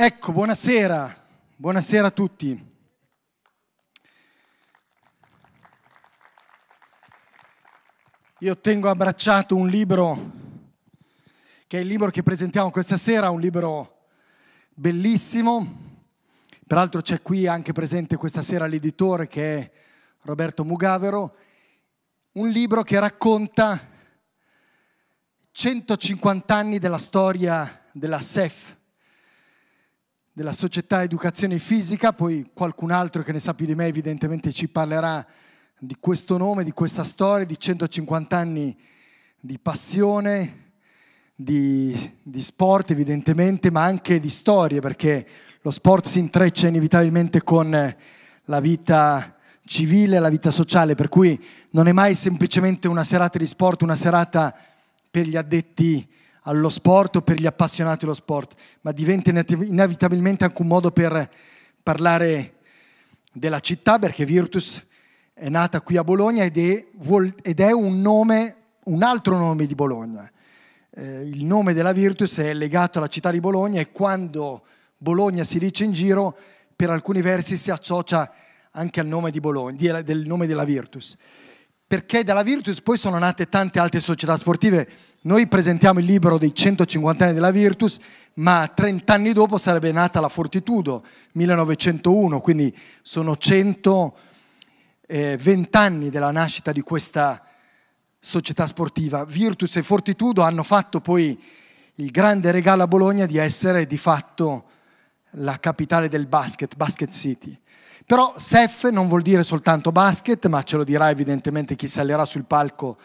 Ecco, buonasera, buonasera a tutti. Io tengo abbracciato un libro che è il libro che presentiamo questa sera, un libro bellissimo. Peraltro c'è qui anche presente questa sera l'editore che è Roberto Mugavero, un libro che racconta 150 anni della storia della SEF, della società educazione fisica, poi qualcun altro che ne sa più di me evidentemente ci parlerà di questo nome, di questa storia, di 150 anni di passione, di, di sport evidentemente, ma anche di storie, perché lo sport si intreccia inevitabilmente con la vita civile, la vita sociale, per cui non è mai semplicemente una serata di sport, una serata per gli addetti allo sport o per gli appassionati dello sport, ma diventa inevitabilmente anche un modo per parlare della città, perché Virtus è nata qui a Bologna ed è, ed è un nome, un altro nome di Bologna. Eh, il nome della Virtus è legato alla città di Bologna e quando Bologna si dice in giro, per alcuni versi si associa anche al nome di Bologna, del nome della Virtus perché dalla Virtus poi sono nate tante altre società sportive. Noi presentiamo il libro dei 150 anni della Virtus, ma 30 anni dopo sarebbe nata la Fortitudo, 1901, quindi sono 120 eh, anni della nascita di questa società sportiva. Virtus e Fortitudo hanno fatto poi il grande regalo a Bologna di essere di fatto la capitale del basket, Basket City. Però SEF non vuol dire soltanto basket, ma ce lo dirà evidentemente chi salirà sul palco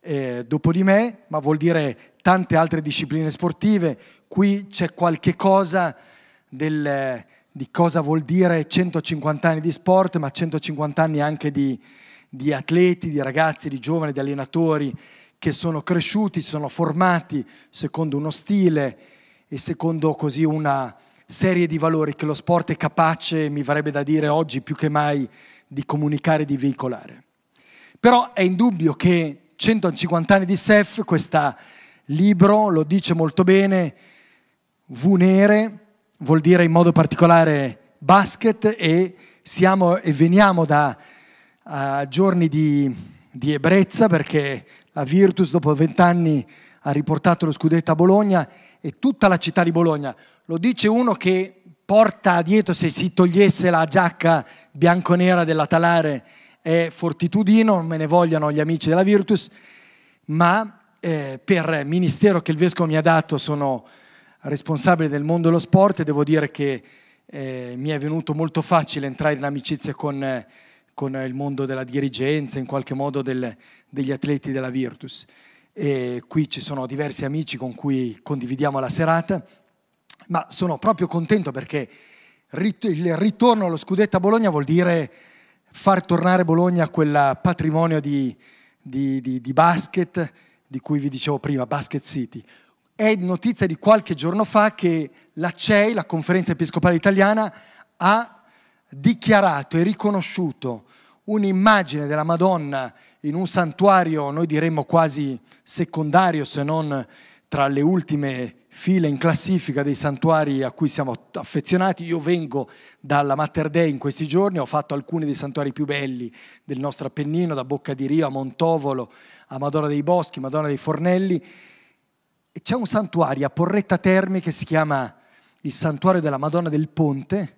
eh, dopo di me, ma vuol dire tante altre discipline sportive. Qui c'è qualche cosa del, di cosa vuol dire 150 anni di sport, ma 150 anni anche di, di atleti, di ragazzi, di giovani, di allenatori che sono cresciuti, sono formati secondo uno stile e secondo così una, serie di valori che lo sport è capace, mi farebbe da dire oggi più che mai, di comunicare, e di veicolare. Però è indubbio che 150 anni di SEF, questo libro lo dice molto bene, Vunere vuol dire in modo particolare basket e siamo e veniamo da uh, giorni di, di ebbrezza perché la Virtus dopo vent'anni ha riportato lo scudetto a Bologna e tutta la città di Bologna lo dice uno che porta dietro, se si togliesse la giacca bianconera della Talare è fortitudino, non me ne vogliono gli amici della Virtus, ma eh, per ministero che il Vescovo mi ha dato sono responsabile del mondo dello sport e devo dire che eh, mi è venuto molto facile entrare in amicizia con, con il mondo della dirigenza, in qualche modo del, degli atleti della Virtus. E qui ci sono diversi amici con cui condividiamo la serata ma sono proprio contento perché il ritorno allo Scudetto a Bologna vuol dire far tornare Bologna a quel patrimonio di, di, di, di basket di cui vi dicevo prima, Basket City. È notizia di qualche giorno fa che la CEI, la Conferenza Episcopale Italiana, ha dichiarato e riconosciuto un'immagine della Madonna in un santuario, noi diremmo quasi secondario, se non tra le ultime fila in classifica dei santuari a cui siamo affezionati. Io vengo dalla Mater Dei in questi giorni, ho fatto alcuni dei santuari più belli del nostro Appennino, da Bocca di Rio a Montovolo, a Madonna dei Boschi, Madonna dei Fornelli. E c'è un santuario a Porretta Terme che si chiama il santuario della Madonna del Ponte,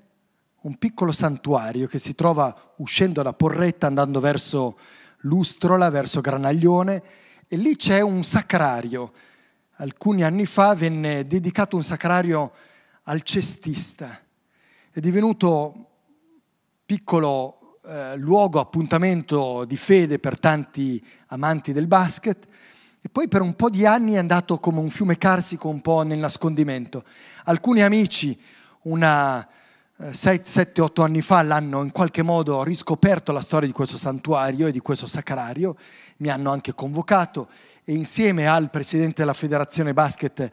un piccolo santuario che si trova uscendo da Porretta andando verso Lustrola, verso Granaglione, e lì c'è un sacrario alcuni anni fa venne dedicato un sacrario al cestista. È divenuto piccolo eh, luogo, appuntamento di fede per tanti amanti del basket e poi per un po' di anni è andato come un fiume carsico un po' nel nascondimento. Alcuni amici, una 7-8 eh, anni fa l'hanno in qualche modo riscoperto la storia di questo santuario e di questo sacrario, mi hanno anche convocato e insieme al presidente della federazione basket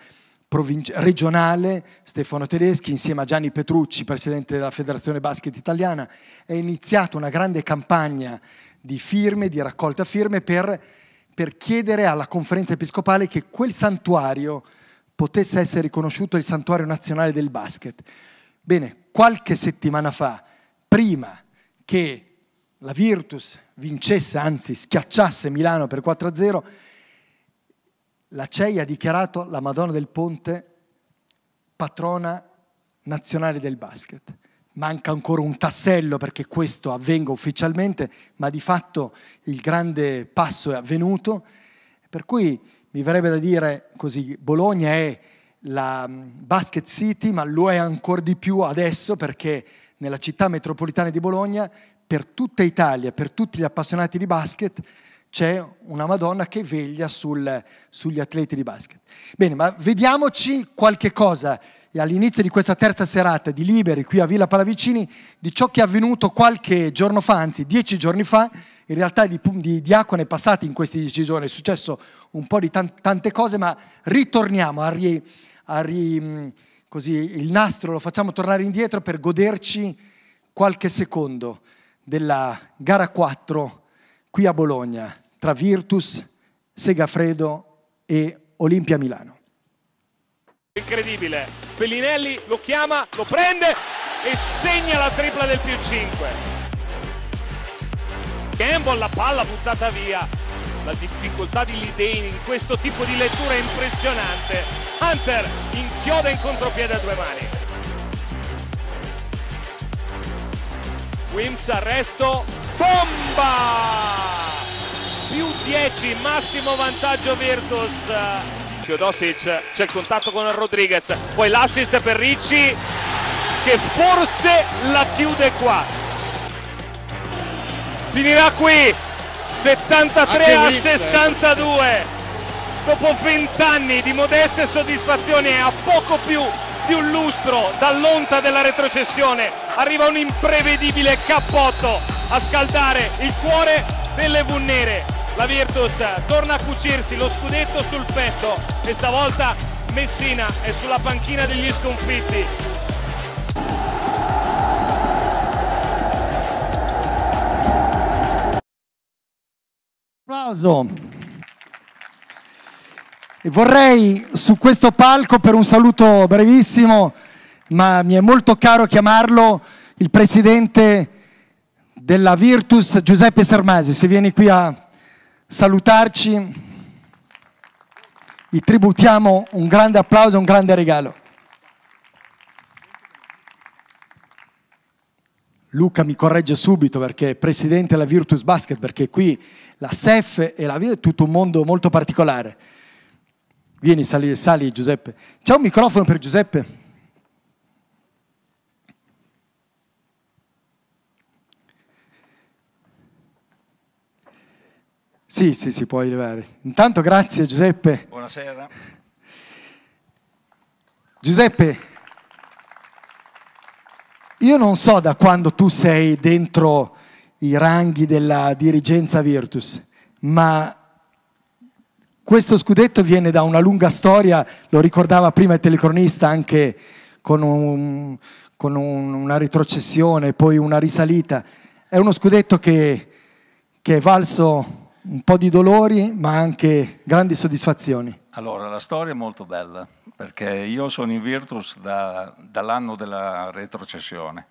regionale Stefano Tedeschi, insieme a Gianni Petrucci, presidente della federazione basket italiana, è iniziata una grande campagna di firme, di raccolta firme per, per chiedere alla conferenza episcopale che quel santuario potesse essere riconosciuto il santuario nazionale del basket. Bene, qualche settimana fa, prima che la Virtus vincesse, anzi schiacciasse Milano per 4-0, la CEI ha dichiarato la Madonna del Ponte patrona nazionale del basket. Manca ancora un tassello perché questo avvenga ufficialmente, ma di fatto il grande passo è avvenuto. Per cui mi verrebbe da dire così, Bologna è la mm, basket city, ma lo è ancora di più adesso perché nella città metropolitana di Bologna, per tutta Italia, per tutti gli appassionati di basket, c'è una Madonna che veglia sul, sugli atleti di basket. Bene, ma vediamoci qualche cosa all'inizio di questa terza serata di Liberi qui a Villa Palavicini di ciò che è avvenuto qualche giorno fa, anzi dieci giorni fa, in realtà di, di diacone passati in questi dieci giorni è successo un po' di tante cose, ma ritorniamo a ri, a ri, così, il nastro, lo facciamo tornare indietro per goderci qualche secondo della gara 4 qui a Bologna tra Virtus, Segafredo e Olimpia Milano. Incredibile, Pellinelli lo chiama, lo prende e segna la tripla del più 5. Gamble la palla buttata via, la difficoltà di Lidane in questo tipo di lettura è impressionante. Hunter inchioda in contropiede a due mani. Wims arresto, bomba! più 10, massimo vantaggio Virtus. Teodosic, c'è il contatto con Rodriguez, poi l'assist per Ricci che forse la chiude qua. Finirà qui, 73 ah, a 62. Dopo vent'anni di modeste soddisfazioni e a poco più di un lustro dall'onta della retrocessione, arriva un imprevedibile cappotto a scaldare il cuore delle Vunnere la Virtus torna a cucirsi lo scudetto sul petto e stavolta Messina è sulla panchina degli sconfitti. Applauso. E vorrei su questo palco per un saluto brevissimo, ma mi è molto caro chiamarlo il presidente della Virtus Giuseppe Sarmasi, se vieni qui a salutarci, gli tributiamo un grande applauso, un grande regalo. Luca mi corregge subito perché è presidente della Virtus Basket, perché qui la SEF e la Virtus è tutto un mondo molto particolare. Vieni, sali, sali Giuseppe. C'è un microfono per Giuseppe? Sì, sì, si può arrivare. Intanto grazie Giuseppe. Buonasera. Giuseppe, io non so da quando tu sei dentro i ranghi della dirigenza Virtus, ma questo scudetto viene da una lunga storia, lo ricordava prima il telecronista anche con, un, con un, una retrocessione, poi una risalita. È uno scudetto che, che è valso un po' di dolori, ma anche grandi soddisfazioni. Allora, la storia è molto bella, perché io sono in Virtus da, dall'anno della retrocessione.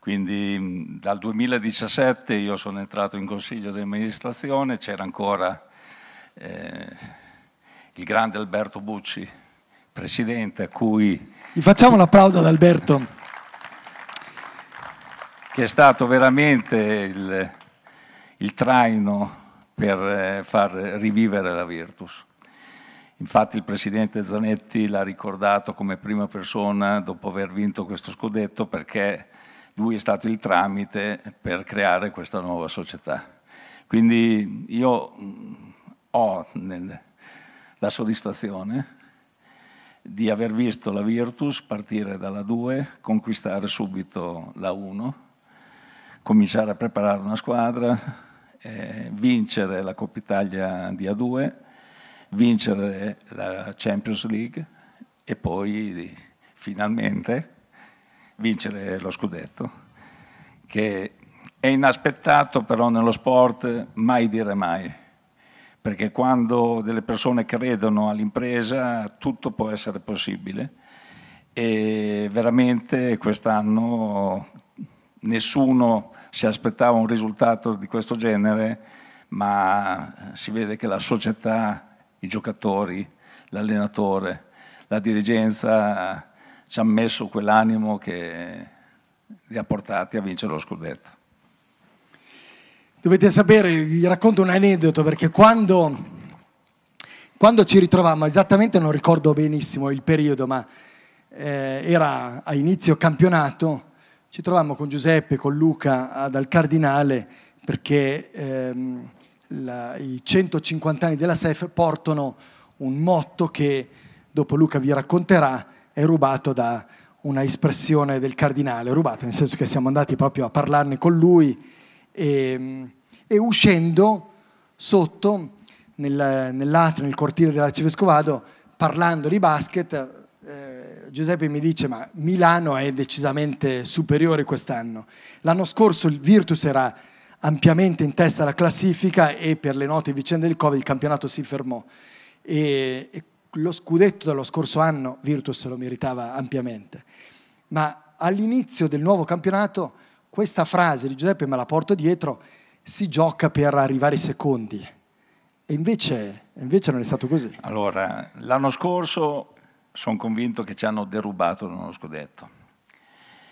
Quindi mm, dal 2017 io sono entrato in consiglio di amministrazione, c'era ancora eh, il grande Alberto Bucci, presidente, a cui... Gli facciamo un applauso ad Alberto. Che è stato veramente il, il traino per eh, far rivivere la Virtus. Infatti il presidente Zanetti l'ha ricordato come prima persona dopo aver vinto questo scudetto perché lui è stato il tramite per creare questa nuova società. Quindi io mm, ho nel, la soddisfazione di aver visto la Virtus partire dalla 2, conquistare subito la 1, cominciare a preparare una squadra, eh, vincere la Coppa Italia di A2, vincere la Champions League e poi finalmente vincere lo scudetto, che è inaspettato però nello sport mai dire mai, perché quando delle persone credono all'impresa tutto può essere possibile e veramente quest'anno nessuno si aspettava un risultato di questo genere, ma si vede che la società, i giocatori, l'allenatore, la dirigenza ci hanno messo quell'animo che li ha portati a vincere lo scudetto. Dovete sapere, vi racconto un aneddoto perché quando, quando ci ritrovammo, esattamente non ricordo benissimo il periodo, ma eh, era a inizio campionato, ci trovammo con Giuseppe, con Luca dal Cardinale perché ehm, la, i 150 anni della SEF portano un motto che dopo Luca vi racconterà, è rubato da una espressione del Cardinale, rubata nel senso che siamo andati proprio a parlarne con lui e, ehm, e uscendo sotto nel, nell'atrio, nel cortile dell'arcivescovado, parlando di basket, eh, Giuseppe mi dice ma Milano è decisamente superiore quest'anno. L'anno scorso il Virtus era ampiamente in testa alla classifica e per le note vicende del Covid il campionato si fermò. E, e lo scudetto dello scorso anno Virtus lo meritava ampiamente. Ma all'inizio del nuovo campionato questa frase di Giuseppe me la porto dietro, si gioca per arrivare secondi. E invece, invece non è stato così. Allora, l'anno scorso sono convinto che ci hanno derubato uno scudetto.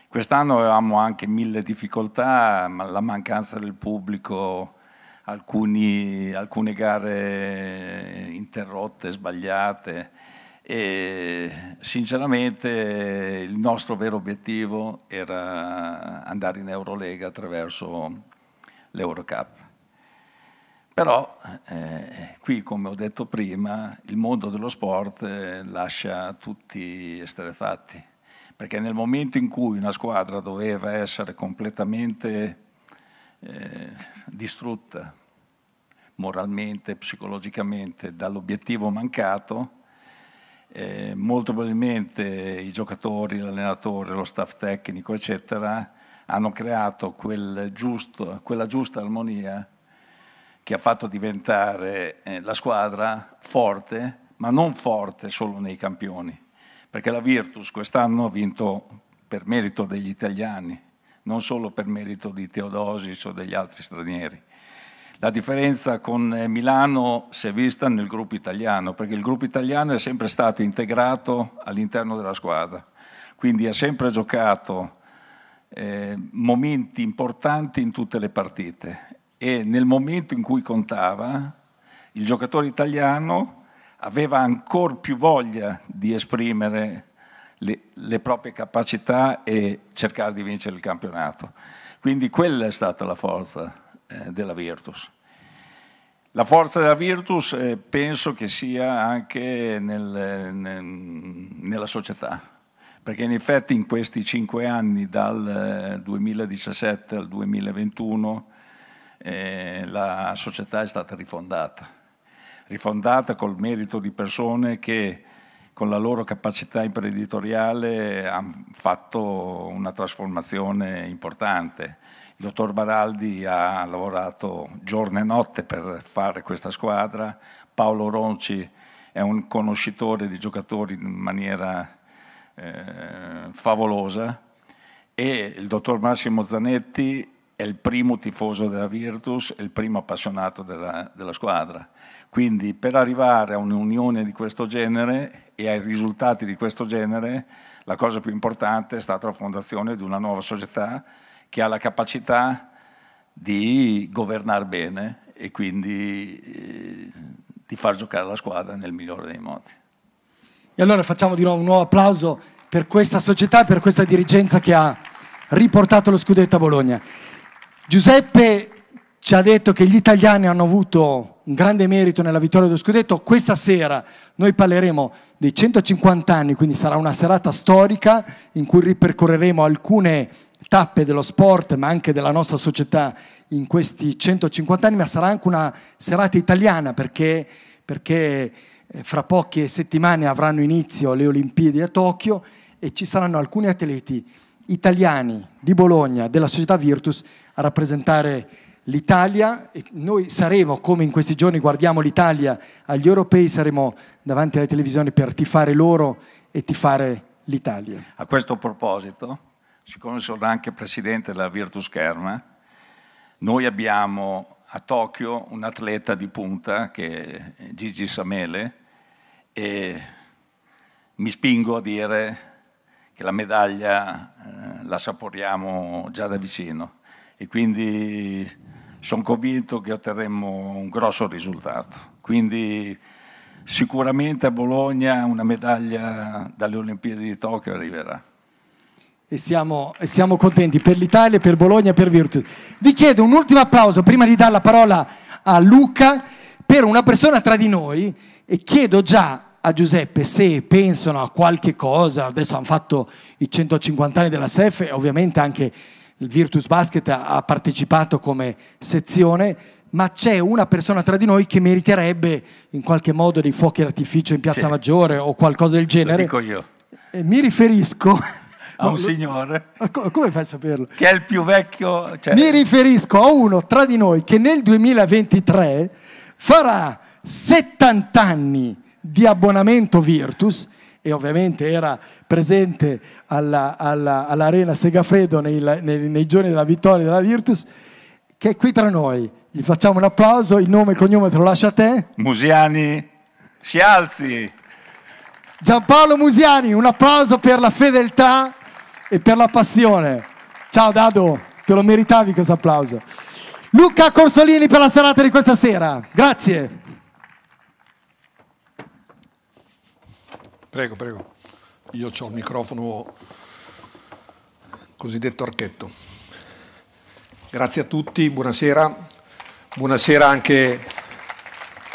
Quest'anno avevamo anche mille difficoltà, ma la mancanza del pubblico, alcuni, alcune gare interrotte, sbagliate e sinceramente il nostro vero obiettivo era andare in Eurolega attraverso l'Eurocup. Però eh, eh, qui, come ho detto prima, il mondo dello sport eh, lascia tutti esterefatti, perché nel momento in cui una squadra doveva essere completamente eh, distrutta moralmente, psicologicamente dall'obiettivo mancato, eh, molto probabilmente i giocatori, l'allenatore, lo staff tecnico, eccetera, hanno creato quel giusto, quella giusta armonia che ha fatto diventare eh, la squadra forte, ma non forte solo nei campioni, perché la Virtus quest'anno ha vinto per merito degli italiani, non solo per merito di Teodosic o degli altri stranieri. La differenza con eh, Milano si è vista nel gruppo italiano, perché il gruppo italiano è sempre stato integrato all'interno della squadra, quindi ha sempre giocato eh, momenti importanti in tutte le partite e nel momento in cui contava, il giocatore italiano aveva ancora più voglia di esprimere le, le, proprie capacità e cercare di vincere il campionato. Quindi quella è stata la forza eh, della Virtus. La forza della Virtus eh, penso che sia anche nel, nel, nella società, perché in effetti in questi cinque anni, dal 2017 eh, al 2021, eh, la società è stata rifondata, rifondata col merito di persone che con la loro capacità imprenditoriale hanno fatto una trasformazione importante. Il dottor Baraldi ha lavorato giorno e notte per fare questa squadra, Paolo Ronci è un conoscitore di giocatori in maniera eh, favolosa e il dottor Massimo Zanetti è il primo tifoso della Virtus, è il primo appassionato della, della squadra. Quindi per arrivare a un'unione di questo genere e ai risultati di questo genere, la cosa più importante è stata la fondazione di una nuova società che ha la capacità di governare bene e quindi eh, di far giocare la squadra nel migliore dei modi. E allora facciamo di nuovo un nuovo applauso per questa società e per questa dirigenza che ha riportato lo scudetto a Bologna. Giuseppe ci ha detto che gli italiani hanno avuto un grande merito nella vittoria dello scudetto. Questa sera noi parleremo dei 150 anni, quindi sarà una serata storica in cui ripercorreremo alcune tappe dello sport, ma anche della nostra società in questi 150 anni, ma sarà anche una serata italiana perché, perché eh, fra poche settimane avranno inizio le Olimpiadi a Tokyo e ci saranno alcuni atleti italiani di Bologna, della società Virtus, a rappresentare l'Italia e noi saremo, come in questi giorni guardiamo l'Italia agli europei, saremo davanti alle televisioni per tifare loro e tifare l'Italia. A questo proposito, siccome sono anche presidente della Virtus Kerma, noi abbiamo a Tokyo un atleta di punta che è Gigi Samele e mi spingo a dire che la medaglia eh, la saporiamo già da vicino e quindi sono convinto che otterremo un grosso risultato. Quindi sicuramente a Bologna una medaglia dalle Olimpiadi di Tokyo arriverà. E siamo, e siamo contenti per l'Italia, per Bologna per Virtus. Vi chiedo un ultimo applauso prima di dare la parola a Luca per una persona tra di noi e chiedo già a Giuseppe se pensano a qualche cosa, adesso hanno fatto i 150 anni della SEF e ovviamente anche il Virtus Basket ha partecipato come sezione, ma c'è una persona tra di noi che meriterebbe in qualche modo dei fuochi d'artificio in Piazza sì. Maggiore o qualcosa del genere. Lo dico io. E mi riferisco a un no, signore. Come fai a saperlo? Che è il più vecchio. Cioè... Mi riferisco a uno tra di noi che nel 2023 farà 70 anni di abbonamento Virtus e ovviamente era presente alla, alla, all'Arena Segafredo nei, nei, nei, giorni della vittoria della Virtus, che è qui tra noi. Gli facciamo un applauso, il nome e il cognome te lo lascio a te. Musiani, si alzi. Giampaolo Musiani, un applauso per la fedeltà e per la passione. Ciao Dado, te lo meritavi questo applauso. Luca Corsolini per la serata di questa sera. Grazie. Prego, prego. Io ho il microfono cosiddetto archetto. Grazie a tutti, buonasera. Buonasera anche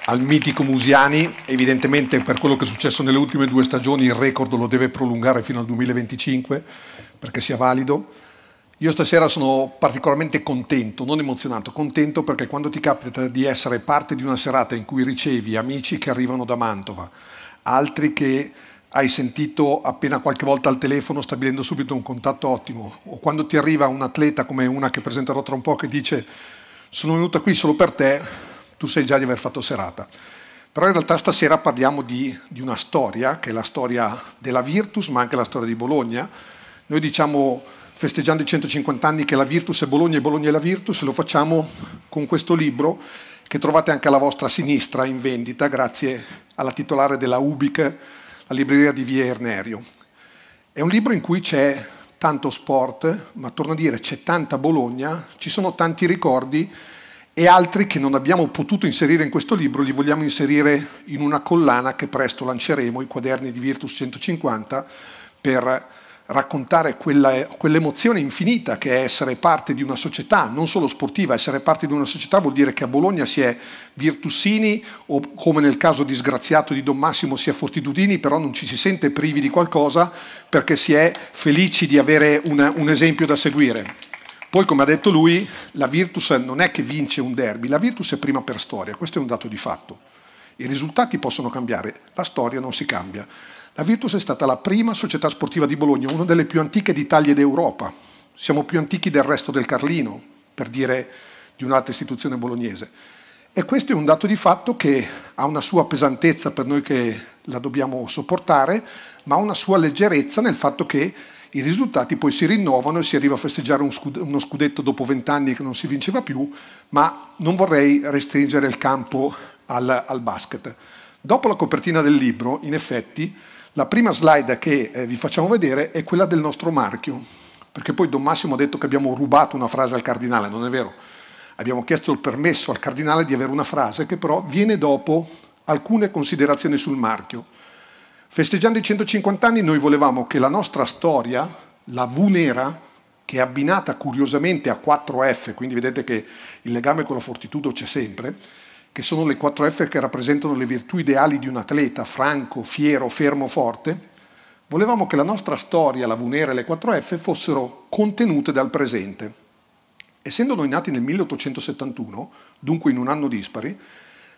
al mitico Musiani. Evidentemente per quello che è successo nelle ultime due stagioni il record lo deve prolungare fino al 2025 perché sia valido. Io stasera sono particolarmente contento, non emozionato, contento perché quando ti capita di essere parte di una serata in cui ricevi amici che arrivano da Mantova, altri che hai sentito appena qualche volta al telefono stabilendo subito un contatto ottimo, o quando ti arriva un atleta come una che presenterò tra un po' che dice sono venuta qui solo per te, tu sai già di aver fatto serata. Però in realtà stasera parliamo di, di una storia, che è la storia della Virtus, ma anche la storia di Bologna. Noi diciamo festeggiando i 150 anni che la Virtus è Bologna e Bologna è la Virtus, e lo facciamo con questo libro che trovate anche alla vostra sinistra in vendita grazie alla titolare della Ubic, la libreria di Via Ernerio. È un libro in cui c'è tanto sport, ma torno a dire c'è tanta Bologna, ci sono tanti ricordi e altri che non abbiamo potuto inserire in questo libro, li vogliamo inserire in una collana che presto lanceremo, i quaderni di Virtus 150, per raccontare quella, quell'emozione infinita che è essere parte di una società, non solo sportiva, essere parte di una società vuol dire che a Bologna si è Virtussini o come nel caso disgraziato di Don Massimo si è Fortitudini, però non ci si sente privi di qualcosa perché si è felici di avere una, un esempio da seguire. Poi, come ha detto lui, la Virtus non è che vince un derby, la Virtus è prima per storia, questo è un dato di fatto. I risultati possono cambiare, la storia non si cambia. La Virtus è stata la prima società sportiva di Bologna, una delle più antiche d'Italia e d'Europa. Siamo più antichi del resto del Carlino, per dire di un'altra istituzione bolognese. E questo è un dato di fatto che ha una sua pesantezza per noi che la dobbiamo sopportare, ma ha una sua leggerezza nel fatto che i risultati poi si rinnovano e si arriva a festeggiare uno scudetto dopo vent'anni che non si vinceva più, ma non vorrei restringere il campo al, al basket. Dopo la copertina del libro, in effetti, la prima slide che eh, vi facciamo vedere è quella del nostro marchio, perché poi Don Massimo ha detto che abbiamo rubato una frase al cardinale, non è vero? Abbiamo chiesto il permesso al cardinale di avere una frase che però viene dopo alcune considerazioni sul marchio. Festeggiando i 150 anni noi volevamo che la nostra storia, la V nera, che è abbinata curiosamente a 4F, quindi vedete che il legame con la fortitudo c'è sempre, che sono le 4F che rappresentano le virtù ideali di un atleta, franco, fiero, fermo, forte, volevamo che la nostra storia, la Vunera e le 4F fossero contenute dal presente. Essendo noi nati nel 1871, dunque in un anno dispari,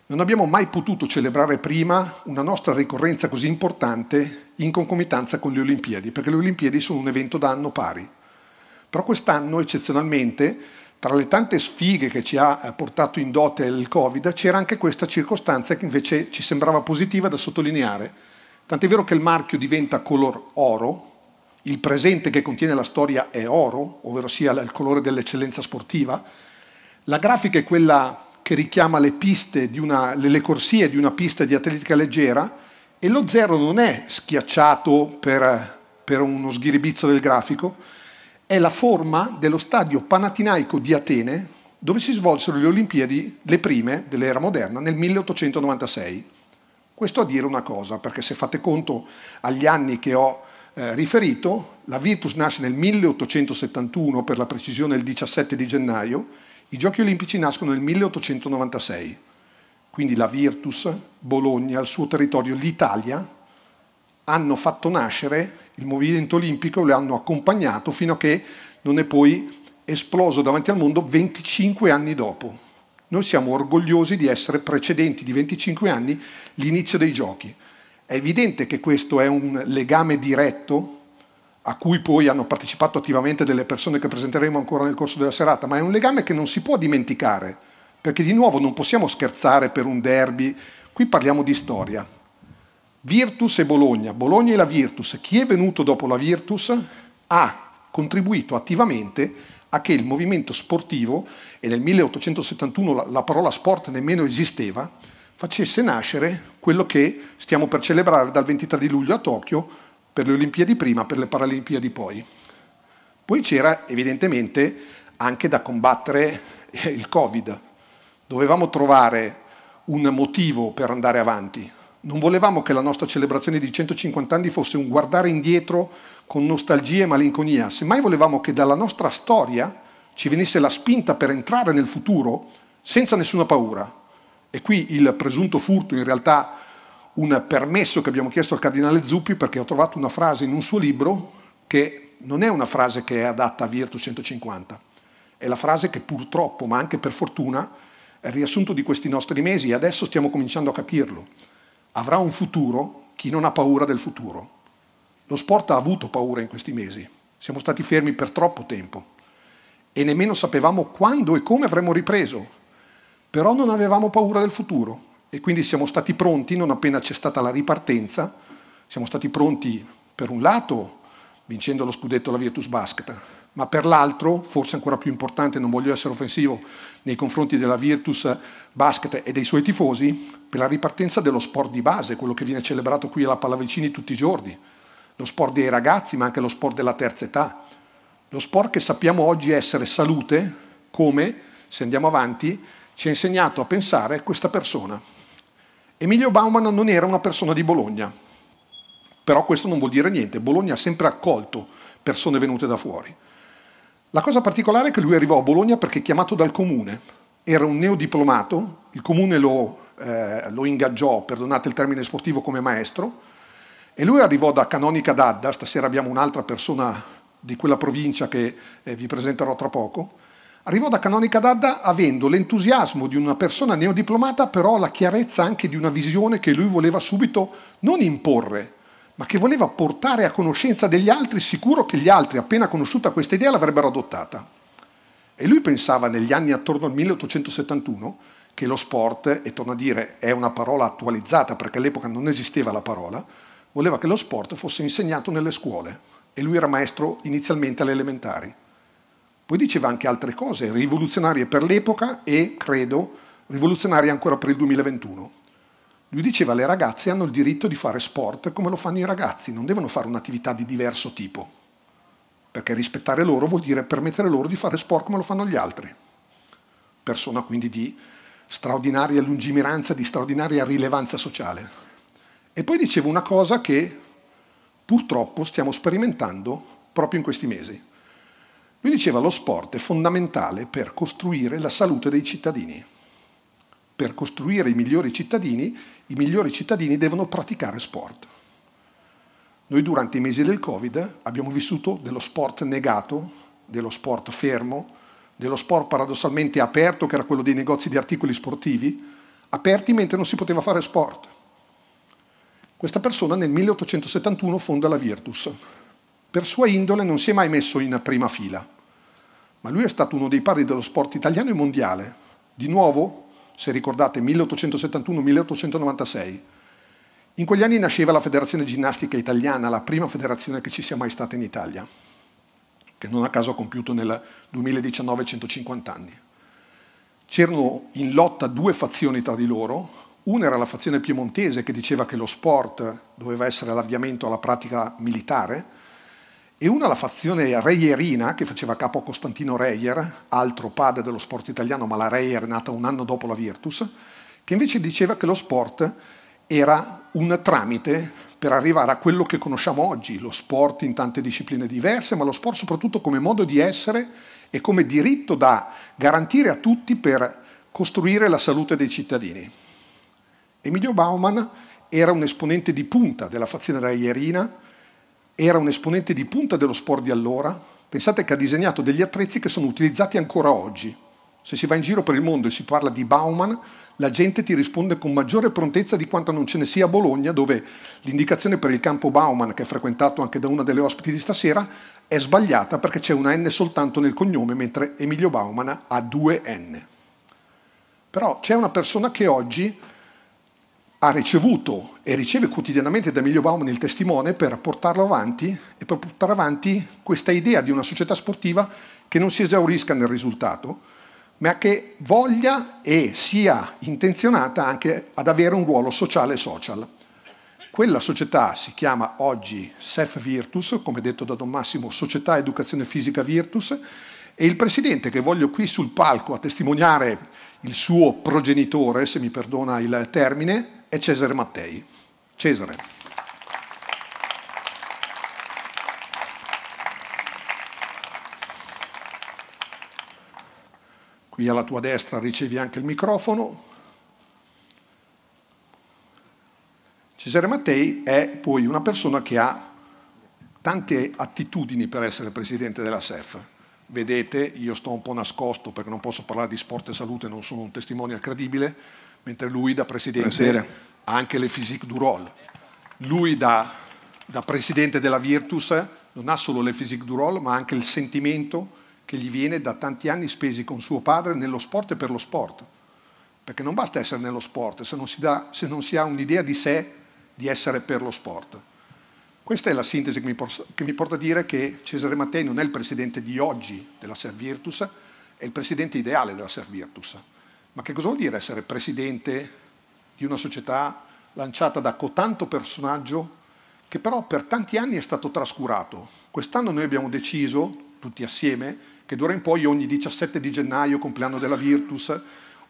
non abbiamo mai potuto celebrare prima una nostra ricorrenza così importante in concomitanza con le Olimpiadi, perché le Olimpiadi sono un evento da anno pari. Però quest'anno, eccezionalmente, tra le tante sfighe che ci ha eh, portato in dote il Covid c'era anche questa circostanza che invece ci sembrava positiva da sottolineare. Tant'è vero che il marchio diventa color oro, il presente che contiene la storia è oro, ovvero sia il colore dell'eccellenza sportiva. La grafica è quella che richiama le, una, le corsie di una pista di atletica leggera e lo zero non è schiacciato per, per uno sghiribizzo del grafico, è la forma dello stadio panatinaico di Atene dove si svolsero le Olimpiadi, le prime dell'era moderna, nel 1896. Questo a dire una cosa, perché se fate conto agli anni che ho eh, riferito, la Virtus nasce nel 1871, per la precisione il 17 di gennaio, i Giochi Olimpici nascono nel 1896, quindi la Virtus, Bologna, il suo territorio, l'Italia, hanno fatto nascere il movimento olimpico, lo hanno accompagnato fino a che non è poi esploso davanti al mondo 25 anni dopo. Noi siamo orgogliosi di essere precedenti di 25 anni l'inizio dei giochi. È evidente che questo è un legame diretto a cui poi hanno partecipato attivamente delle persone che presenteremo ancora nel corso della serata, ma è un legame che non si può dimenticare, perché di nuovo non possiamo scherzare per un derby, qui parliamo di storia. Virtus e Bologna, Bologna e la Virtus, chi è venuto dopo la Virtus ha contribuito attivamente a che il movimento sportivo, e nel 1871 la, parola sport nemmeno esisteva, facesse nascere quello che stiamo per celebrare dal 23 di luglio a Tokyo per le Olimpiadi prima, per le Paralimpiadi poi. Poi c'era evidentemente anche da combattere eh, il Covid. Dovevamo trovare un motivo per andare avanti. Non volevamo che la nostra celebrazione di 150 anni fosse un guardare indietro con nostalgia e malinconia, semmai volevamo che dalla nostra storia ci venisse la spinta per entrare nel futuro senza nessuna paura. E qui il presunto furto in realtà un permesso che abbiamo chiesto al cardinale Zuppi perché ho trovato una frase in un suo libro che non è una frase che è adatta a Virtus 150, è la frase che purtroppo, ma anche per fortuna, è il riassunto di questi nostri mesi e adesso stiamo cominciando a capirlo avrà un futuro chi non ha paura del futuro. Lo sport ha avuto paura in questi mesi, siamo stati fermi per troppo tempo e nemmeno sapevamo quando e come avremmo ripreso, però non avevamo paura del futuro e quindi siamo stati pronti non appena c'è stata la ripartenza, siamo stati pronti per un lato vincendo lo scudetto la Virtus Basket, ma per l'altro, forse ancora più importante, non voglio essere offensivo nei confronti della Virtus Basket e dei suoi tifosi, per la ripartenza dello sport di base, quello che viene celebrato qui alla Pallavicini tutti i giorni, lo sport dei ragazzi, ma anche lo sport della terza età, lo sport che sappiamo oggi essere salute, come, se andiamo avanti, ci ha insegnato a pensare questa persona. Emilio Bauman non era una persona di Bologna, però questo non vuol dire niente, Bologna ha sempre accolto persone venute da fuori. La cosa particolare è che lui arrivò a Bologna perché chiamato dal comune. Era un neodiplomato, il comune lo, eh, lo ingaggiò, perdonate il termine sportivo, come maestro, e lui arrivò da Canonica d'Adda, stasera abbiamo un'altra persona di quella provincia che eh, vi presenterò tra poco, arrivò da Canonica d'Adda avendo l'entusiasmo di una persona neodiplomata, però la chiarezza anche di una visione che lui voleva subito non imporre, ma che voleva portare a conoscenza degli altri, sicuro che gli altri, appena conosciuta questa idea, l'avrebbero adottata. E lui pensava negli anni attorno al 1871 che lo sport, e torno a dire è una parola attualizzata perché all'epoca non esisteva la parola, voleva che lo sport fosse insegnato nelle scuole e lui era maestro inizialmente alle elementari. Poi diceva anche altre cose rivoluzionarie per l'epoca e, credo, rivoluzionarie ancora per il 2021. Lui diceva le ragazze hanno il diritto di fare sport come lo fanno i ragazzi, non devono fare un'attività di diverso tipo, perché rispettare loro vuol dire permettere loro di fare sport come lo fanno gli altri. Persona quindi di straordinaria lungimiranza, di straordinaria rilevanza sociale. E poi diceva una cosa che purtroppo stiamo sperimentando proprio in questi mesi. Lui diceva lo sport è fondamentale per costruire la salute dei cittadini per costruire i migliori cittadini, i migliori cittadini devono praticare sport. Noi durante i mesi del Covid abbiamo vissuto dello sport negato, dello sport fermo, dello sport paradossalmente aperto, che era quello dei negozi di articoli sportivi, aperti mentre non si poteva fare sport. Questa persona nel 1871 fonda la Virtus. Per sua indole non si è mai messo in prima fila, ma lui è stato uno dei padri dello sport italiano e mondiale. Di nuovo, se ricordate 1871-1896. In quegli anni nasceva la Federazione Ginnastica Italiana, la prima federazione che ci sia mai stata in Italia, che non a caso ha compiuto nel 2019 150 anni. C'erano in lotta due fazioni tra di loro, una era la fazione piemontese che diceva che lo sport doveva essere l'avviamento alla pratica militare, e una la fazione reierina che faceva capo a Costantino Reier, altro padre dello sport italiano, ma la Reier è nata un anno dopo la Virtus, che invece diceva che lo sport era un tramite per arrivare a quello che conosciamo oggi, lo sport in tante discipline diverse, ma lo sport soprattutto come modo di essere e come diritto da garantire a tutti per costruire la salute dei cittadini. Emilio Bauman era un esponente di punta della fazione reierina, era un esponente di punta dello sport di allora, pensate che ha disegnato degli attrezzi che sono utilizzati ancora oggi. Se si va in giro per il mondo e si parla di Bauman, la gente ti risponde con maggiore prontezza di quanto non ce ne sia a Bologna, dove l'indicazione per il campo Bauman, che è frequentato anche da una delle ospiti di stasera, è sbagliata perché c'è una N soltanto nel cognome, mentre Emilio Bauman ha due N. Però c'è una persona che oggi ha ricevuto e riceve quotidianamente da Emilio Bauman il testimone per portarlo avanti e per portare avanti questa idea di una società sportiva che non si esaurisca nel risultato, ma che voglia e sia intenzionata anche ad avere un ruolo sociale e social. Quella società si chiama oggi SEF Virtus, come detto da Don Massimo, Società Educazione Fisica Virtus, e il presidente che voglio qui sul palco a testimoniare il suo progenitore, se mi perdona il termine, è Cesare Mattei. Cesare. Qui alla tua destra ricevi anche il microfono. Cesare Mattei è poi una persona che ha tante attitudini per essere presidente della SEF. Vedete, io sto un po' nascosto perché non posso parlare di sport e salute, non sono un testimonial credibile, mentre lui da presidente ha anche le physique du roll. Lui da, da presidente della Virtus non ha solo le physique du roll, ma anche il sentimento che gli viene da tanti anni spesi con suo padre nello sport e per lo sport. Perché non basta essere nello sport se non si, dà, se non si ha un'idea di sé di essere per lo sport. Questa è la sintesi che mi, porta, che mi, porta a dire che Cesare Mattei non è il presidente di oggi della Servirtus, è il presidente ideale della Servirtus. Ma che cosa vuol dire essere presidente di una società lanciata da cotanto personaggio che però per tanti anni è stato trascurato? Quest'anno noi abbiamo deciso, tutti assieme, che d'ora in poi ogni 17 di gennaio, compleanno della Virtus,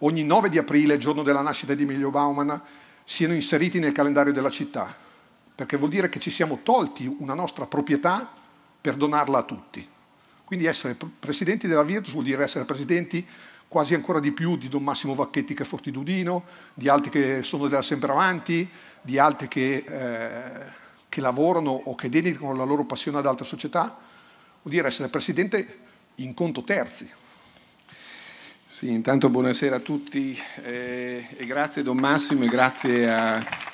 ogni 9 di aprile, giorno della nascita di Emilio Bauman, siano inseriti nel calendario della città, perché vuol dire che ci siamo tolti una nostra proprietà per donarla a tutti. Quindi essere presidenti della Virtus vuol dire essere presidenti quasi ancora di più di Don Massimo Vacchetti che è fortitudino, di altri che sono della sempre avanti, di altri che, eh, che lavorano o che dedicano la loro passione ad altre società, vuol dire essere presidente in conto terzi. Sì, intanto buonasera a tutti eh, e grazie Don Massimo e grazie a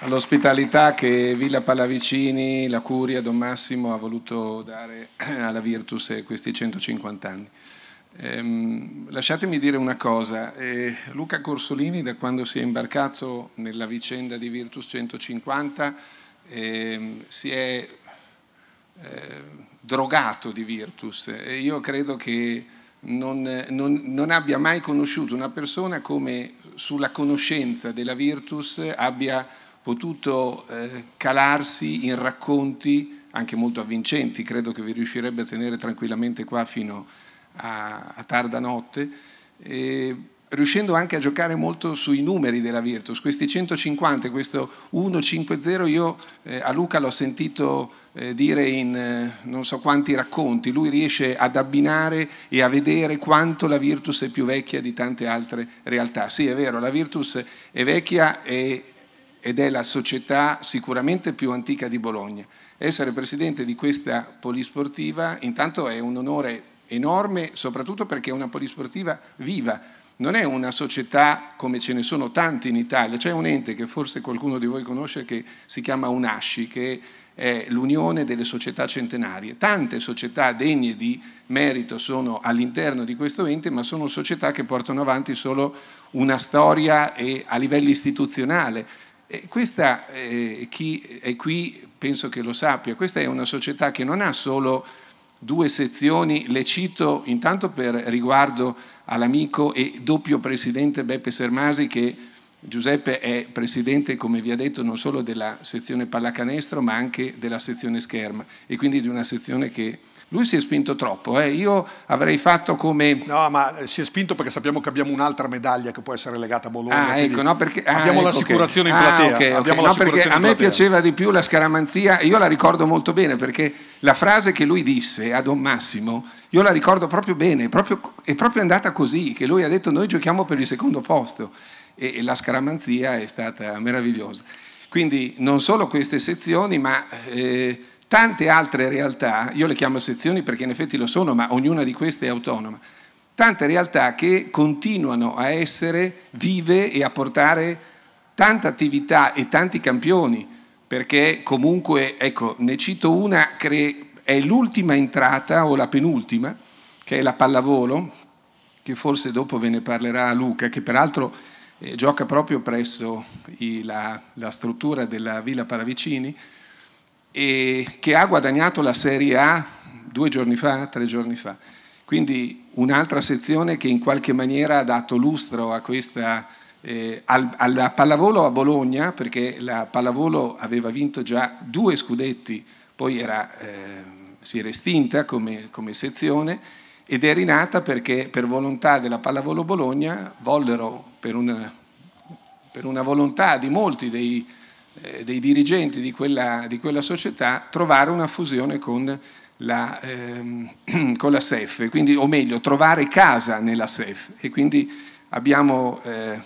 all'ospitalità che Villa Pallavicini, la Curia, Don Massimo ha voluto dare alla Virtus eh, questi 150 anni. Ehm, lasciatemi dire una cosa, eh, Luca Corsolini da quando si è imbarcato nella vicenda di Virtus 150 eh, si è eh, drogato di Virtus e io credo che non, non, non abbia mai conosciuto una persona come sulla conoscenza della Virtus abbia potuto eh, calarsi in racconti anche molto avvincenti, credo che vi riuscirebbe a tenere tranquillamente qua fino a a, a tarda notte, eh, riuscendo anche a giocare molto sui numeri della Virtus. Questi 150, questo 1-5-0, io eh, a Luca l'ho sentito eh, dire in eh, non so quanti racconti, lui riesce ad abbinare e a vedere quanto la Virtus è più vecchia di tante altre realtà. Sì, è vero, la Virtus è vecchia e, ed è la società sicuramente più antica di Bologna. Essere presidente di questa polisportiva intanto è un onore enorme, soprattutto perché è una polisportiva viva. Non è una società come ce ne sono tante in Italia, c'è un ente che forse qualcuno di voi conosce che si chiama UNASCI, che è l'unione delle società centenarie. Tante società degne di merito sono all'interno di questo ente, ma sono società che portano avanti solo una storia a livello istituzionale. E questa, eh, chi è qui penso che lo sappia, questa è una società che non ha solo due sezioni, le cito intanto per riguardo all'amico e doppio presidente Beppe Sermasi che Giuseppe è presidente, come vi ha detto, non solo della sezione pallacanestro ma anche della sezione scherma e quindi di una sezione che lui si è spinto troppo, eh? io avrei fatto come... No, ma eh, si è spinto perché sappiamo che abbiamo un'altra medaglia che può essere legata a Bologna. Ah, ecco, no, perché... Ah, abbiamo ecco, l'assicurazione okay. in platea. Ah, okay, okay. No, perché a me piaceva di più la scaramanzia, io la ricordo molto bene perché la frase che lui disse a Don Massimo, io la ricordo proprio bene, proprio, è proprio andata così, che lui ha detto noi giochiamo per il secondo posto e, e la scaramanzia è stata meravigliosa. Quindi non solo queste sezioni, ma... Eh, Tante altre realtà, io le chiamo sezioni perché in effetti lo sono, ma ognuna di queste è autonoma, tante realtà che continuano a essere vive e a portare tanta attività e tanti campioni, perché comunque, ecco, ne cito una, è l'ultima entrata o la penultima, che è la pallavolo, che forse dopo ve ne parlerà Luca, che peraltro eh, gioca proprio presso i, la, la struttura della Villa Paravicini, e che ha guadagnato la Serie A due giorni fa, tre giorni fa. Quindi un'altra sezione che in qualche maniera ha dato lustro a questa, eh, al, alla pallavolo a Bologna, perché la pallavolo aveva vinto già due scudetti, poi era, eh, si era estinta come, come sezione ed è rinata perché per volontà della pallavolo Bologna vollero, per una, per una volontà di molti dei eh, dei dirigenti di quella, di quella, società trovare una fusione con la, ehm, con la SEF, quindi, o meglio, trovare casa nella SEF. E quindi abbiamo, eh,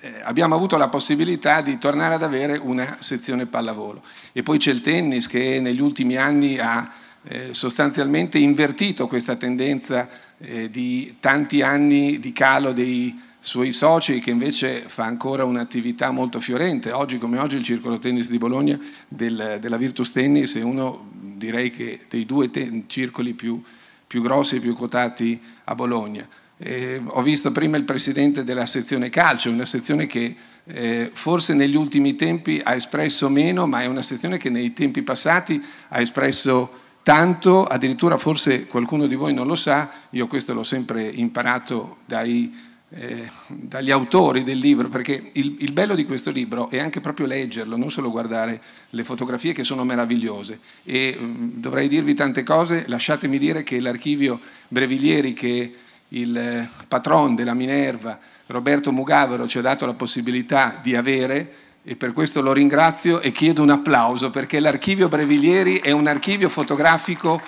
eh, abbiamo avuto la possibilità di tornare ad avere una sezione pallavolo. E poi c'è il tennis che negli ultimi anni ha eh, sostanzialmente invertito questa tendenza eh, di tanti anni di calo dei suoi soci che invece fa ancora un'attività molto fiorente. Oggi come oggi il circolo tennis di Bologna del, della Virtus Tennis è uno direi che dei due ten- circoli più, più grossi e più quotati a Bologna. Eh, ho visto prima il presidente della sezione calcio, una sezione che eh, forse negli ultimi tempi ha espresso meno, ma è una sezione che nei tempi passati ha espresso tanto, addirittura forse qualcuno di voi non lo sa, io questo l'ho sempre imparato dai eh, dagli autori del libro, perché il, il, bello di questo libro è anche proprio leggerlo, non solo guardare le fotografie che sono meravigliose. E mh, mm, dovrei dirvi tante cose, lasciatemi dire che l'archivio Breviglieri che il eh, patron della Minerva, Roberto Mugavero, ci ha dato la possibilità di avere, e per questo lo ringrazio e chiedo un applauso, perché l'archivio Breviglieri è un archivio fotografico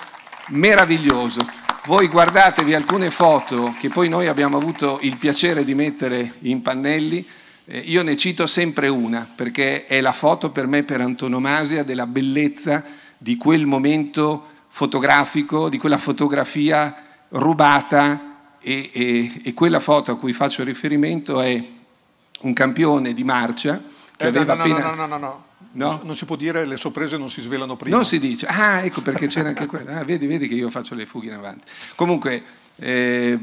meraviglioso. Voi guardatevi alcune foto che poi noi abbiamo avuto il piacere di mettere in pannelli. Eh, io ne cito sempre una perché è la foto per me per antonomasia della bellezza di quel momento fotografico, di quella fotografia rubata e, e, e quella foto a cui faccio riferimento è un campione di marcia che eh, aveva no, no, appena... No, no, no, no, no. No? Non si può dire le sorprese non si svelano prima. Non si dice, ah ecco perché c'era anche quella, ah, vedi, vedi che io faccio le fughe in avanti. Comunque, eh,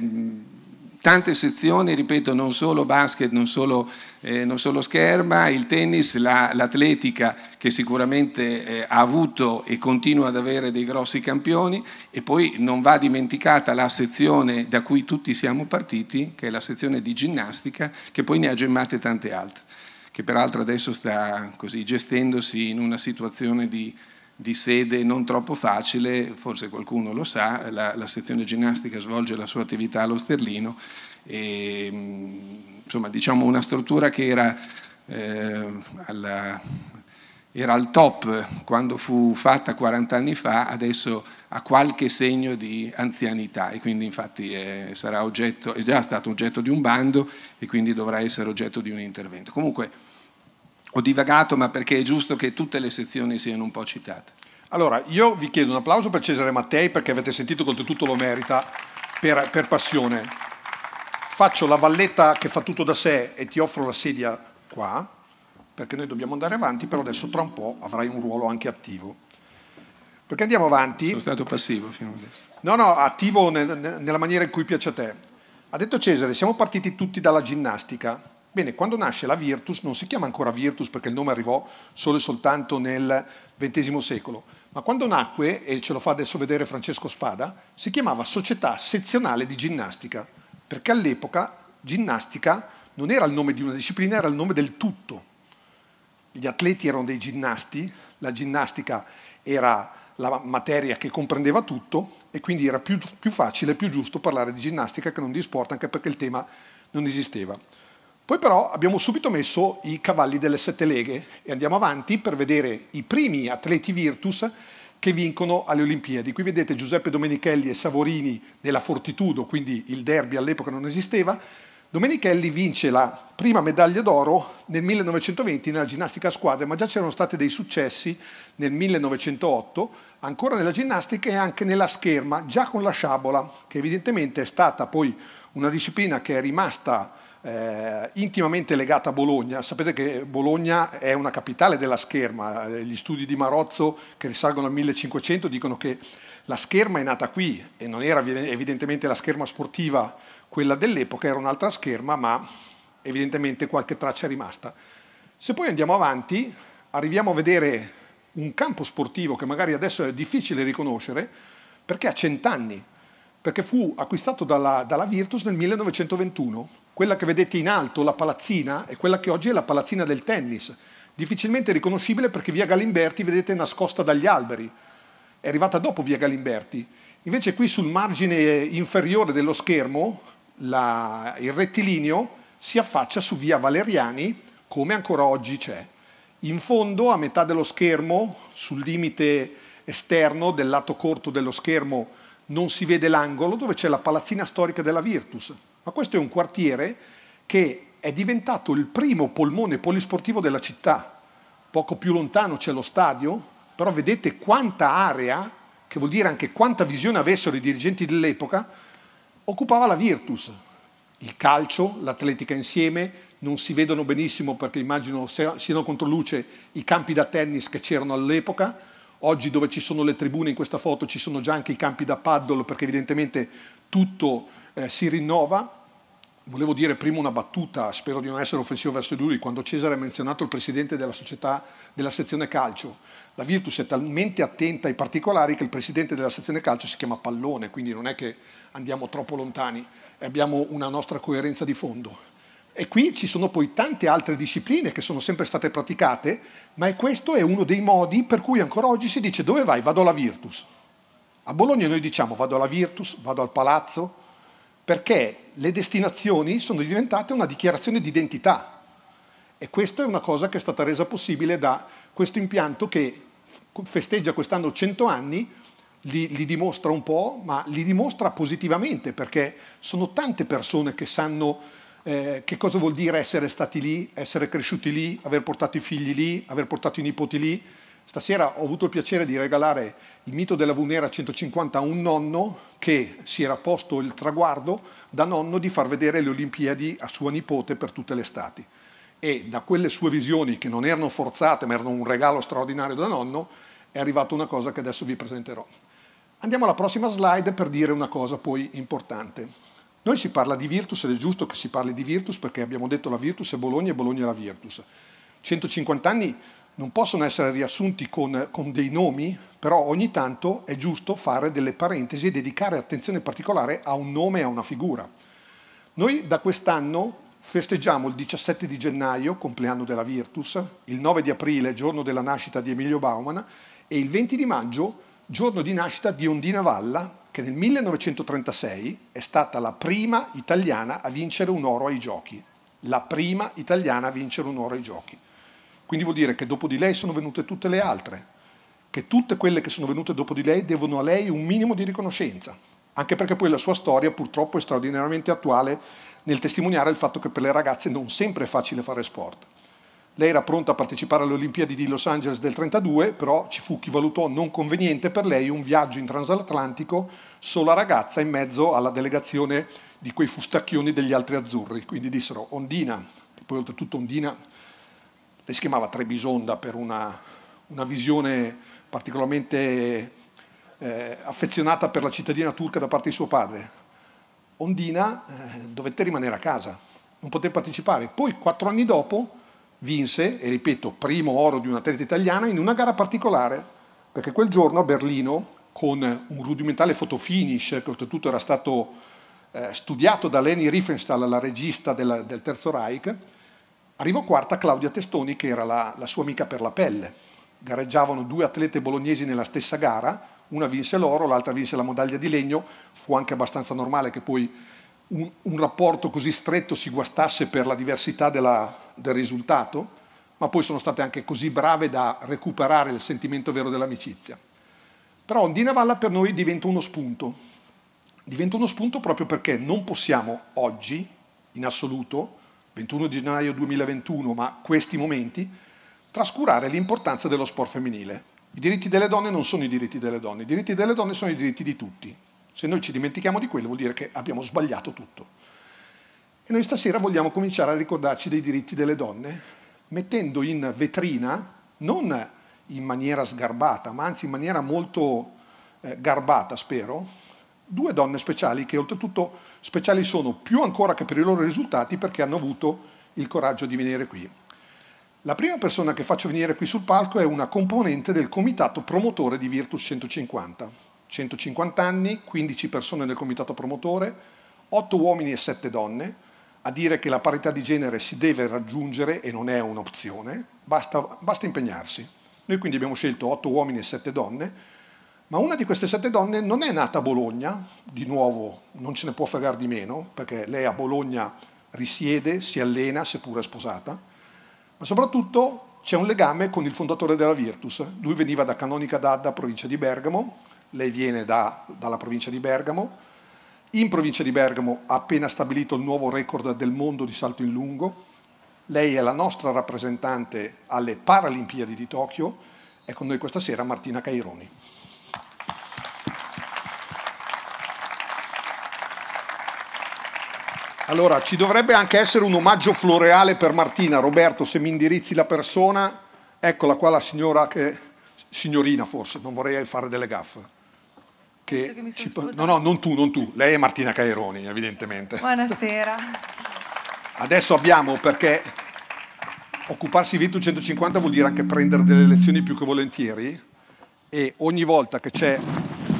tante sezioni, ripeto, non solo basket, non solo, eh, non solo scherma, il tennis, la, l'atletica che sicuramente eh, ha avuto e continua ad avere dei grossi campioni e poi non va dimenticata la sezione da cui tutti siamo partiti, che è la sezione di ginnastica, che poi ne ha gemmate tante altre che peraltro adesso sta così gestendosi in una situazione di, di sede non troppo facile, forse qualcuno lo sa, la, la sezione ginnastica svolge la sua attività allo Sterlino, e, mm, insomma diciamo una struttura che era eh, alla, era al top quando fu fatta 40 anni fa, adesso ha qualche segno di anzianità e quindi infatti è, eh, oggetto, è già stato oggetto di un bando e quindi dovrà essere oggetto di un intervento. Comunque ho divagato ma perché è giusto che tutte le sezioni siano un po' citate. Allora, io vi chiedo un applauso per Cesare Mattei perché avete sentito che oltretutto lo merita per, per passione. Faccio la valletta che fa tutto da sé e ti offro la sedia qua perché noi dobbiamo andare avanti, però adesso tra un po' avrai un ruolo anche attivo. Perché andiamo avanti. Sono stato passivo fino adesso. No, no, attivo nel, nella maniera in cui piace a te. Ha detto Cesare, siamo partiti tutti dalla ginnastica. Bene, quando nasce la Virtus non si chiama ancora Virtus perché il nome arrivò solo e soltanto nel XX secolo, ma quando nacque, e ce lo fa adesso vedere Francesco Spada, si chiamava Società Sezionale di Ginnastica, perché all'epoca ginnastica non era il nome di una disciplina, era il nome del tutto gli atleti erano dei ginnasti, la ginnastica era la materia che comprendeva tutto e quindi era più, più facile, più giusto parlare di ginnastica che non di sport, anche perché il tema non esisteva. Poi però abbiamo subito messo i cavalli delle sette leghe e andiamo avanti per vedere i primi atleti Virtus che vincono alle Olimpiadi. Qui vedete Giuseppe Domenichelli e Savorini della Fortitudo, quindi il derby all'epoca non esisteva, Domenichelli vince la prima medaglia d'oro nel 1920 nella ginnastica a squadre, ma già c'erano stati dei successi nel 1908, ancora nella ginnastica e anche nella scherma, già con la sciabola, che evidentemente è stata poi una disciplina che è rimasta eh, intimamente legata a Bologna. Sapete che Bologna è una capitale della scherma, eh, gli studi di Marozzo che risalgono al 1500 dicono che la scherma è nata qui e non era evidentemente la scherma sportiva quella dell'epoca era un'altra scherma, ma evidentemente qualche traccia è rimasta. Se poi andiamo avanti, arriviamo a vedere un campo sportivo che magari adesso è difficile riconoscere, perché ha cent'anni, perché fu acquistato dalla, dalla, Virtus nel 1921. Quella che vedete in alto, la palazzina, è quella che oggi è la palazzina del tennis, difficilmente riconoscibile perché via Galimberti, vedete, è nascosta dagli alberi. È arrivata dopo via Galimberti. Invece qui sul margine inferiore dello schermo la, il rettilineo si affaccia su via Valeriani come ancora oggi c'è. In fondo, a metà dello schermo, sul limite esterno del lato corto dello schermo, non si vede l'angolo dove c'è la palazzina storica della Virtus. Ma questo è un quartiere che è diventato il primo polmone polisportivo della città. Poco più lontano c'è lo stadio, però vedete quanta area, che vuol dire anche quanta visione avessero i dirigenti dell'epoca, occupava la Virtus. Il calcio, l'atletica insieme, non si vedono benissimo perché immagino siano contro luce i campi da tennis che c'erano all'epoca. Oggi dove ci sono le tribune in questa foto ci sono già anche i campi da paddle perché evidentemente tutto eh, si rinnova. Volevo dire prima una battuta, spero di non essere offensivo verso di lui, quando Cesare ha menzionato il presidente della società della sezione calcio. La Virtus è talmente attenta ai particolari che il presidente della sezione calcio si chiama Pallone, quindi non è che andiamo troppo lontani e abbiamo una nostra coerenza di fondo. E qui ci sono poi tante altre discipline che sono sempre state praticate, ma questo è uno dei modi per cui ancora oggi si dice dove vai? Vado alla Virtus. A Bologna noi diciamo vado alla Virtus, vado al palazzo, perché le destinazioni sono diventate una dichiarazione di identità. E questa è una cosa che è stata resa possibile da questo impianto che festeggia quest'anno 100 anni, li, li, dimostra un po', ma li dimostra positivamente perché sono tante persone che sanno eh, che cosa vuol dire essere stati lì, essere cresciuti lì, aver portato i figli lì, aver portato i nipoti lì. Stasera ho avuto il piacere di regalare il mito della Vunera 150 a un nonno che si era posto il traguardo da nonno di far vedere le Olimpiadi a sua nipote per tutte le estati. E da quelle sue visioni, che non erano forzate ma erano un regalo straordinario da nonno, è arrivata una cosa che adesso vi presenterò. Andiamo alla prossima slide per dire una cosa poi importante. Noi si parla di Virtus ed è giusto che si parli di Virtus perché abbiamo detto la Virtus è Bologna e Bologna è la Virtus. 150 anni non possono essere riassunti con, con dei nomi, però ogni tanto è giusto fare delle parentesi e dedicare attenzione particolare a un nome e a una figura. Noi da quest'anno festeggiamo il 17 di gennaio, compleanno della Virtus, il 9 di aprile, giorno della nascita di Emilio Bauman, e il 20 di maggio giorno di nascita di Ondina Valla, che nel 1936 è stata la prima italiana a vincere un oro ai giochi. La prima italiana a vincere un oro ai giochi. Quindi vuol dire che dopo di lei sono venute tutte le altre, che tutte quelle che sono venute dopo di lei devono a lei un minimo di riconoscenza, anche perché poi la sua storia purtroppo è straordinariamente attuale nel testimoniare il fatto che per le ragazze non sempre è facile fare sport. Lei era pronta a partecipare alle Olimpiadi di Los Angeles del 32, però ci fu chi valutò non conveniente per lei un viaggio in transatlantico sola ragazza in mezzo alla delegazione di quei fustacchioni degli altri azzurri. Quindi dissero Ondina, che poi oltretutto Ondina lei si chiamava Trebisonda per una, una visione particolarmente eh, affezionata per la cittadina turca da parte di suo padre. Ondina eh, dovette rimanere a casa, non poté partecipare. Poi, quattro anni dopo, vinse, e ripeto, primo oro di un'atleta italiana in una gara particolare, perché quel giorno a Berlino, con un rudimentale fotofinish che oltretutto era stato eh, studiato da Leni Riefenstahl, la regista della, del Terzo Reich, arrivò quarta Claudia Testoni, che era la, la sua amica per la pelle. Gareggiavano due atlete bolognesi nella stessa gara, una vinse l'oro, l'altra vinse la medaglia di legno, fu anche abbastanza normale che poi un, un rapporto così stretto si guastasse per la diversità della, del risultato, ma poi sono state anche così brave da recuperare il sentimento vero dell'amicizia. Però Ondina Valla per noi diventa uno spunto, diventa uno spunto proprio perché non possiamo oggi, in assoluto, 21 gennaio 2021, ma questi momenti, trascurare l'importanza dello sport femminile. I diritti delle donne non sono i diritti delle donne, i diritti delle donne sono i diritti di tutti. Se noi ci dimentichiamo di quello vuol dire che abbiamo sbagliato tutto. E noi stasera vogliamo cominciare a ricordarci dei diritti delle donne mettendo in vetrina, non in maniera sgarbata, ma anzi in maniera molto eh, garbata, spero, due donne speciali che oltretutto speciali sono più ancora che per i loro risultati perché hanno avuto il coraggio di venire qui. La prima persona che faccio venire qui sul palco è una componente del comitato promotore di Virtus 150. 150 anni, 15 persone nel comitato promotore, 8 uomini e 7 donne, a dire che la parità di genere si deve raggiungere e non è un'opzione, basta, basta impegnarsi. Noi quindi abbiamo scelto 8 uomini e 7 donne, ma una di queste 7 donne non è nata a Bologna, di nuovo non ce ne può fregare di meno, perché lei a Bologna risiede, si allena, seppur è sposata, ma soprattutto c'è un legame con il fondatore della Virtus. Lui veniva da Canonica d'Adda, provincia di Bergamo, lei viene da, dalla provincia di Bergamo, in provincia di Bergamo ha appena stabilito il nuovo record del mondo di salto in lungo, lei è la nostra rappresentante alle Paralimpiadi di Tokyo, è con noi questa sera Martina Caironi. Allora, ci dovrebbe anche essere un omaggio floreale per Martina. Roberto, se mi indirizzi la persona, eccola qua la signora che... signorina forse, non vorrei fare delle gaffe che, che ci po- no, no, non tu, non tu, lei è Martina Caeroni, evidentemente. Buonasera. Adesso abbiamo perché occuparsi di 150 vuol dire anche prendere delle lezioni più che volentieri e ogni volta che c'è,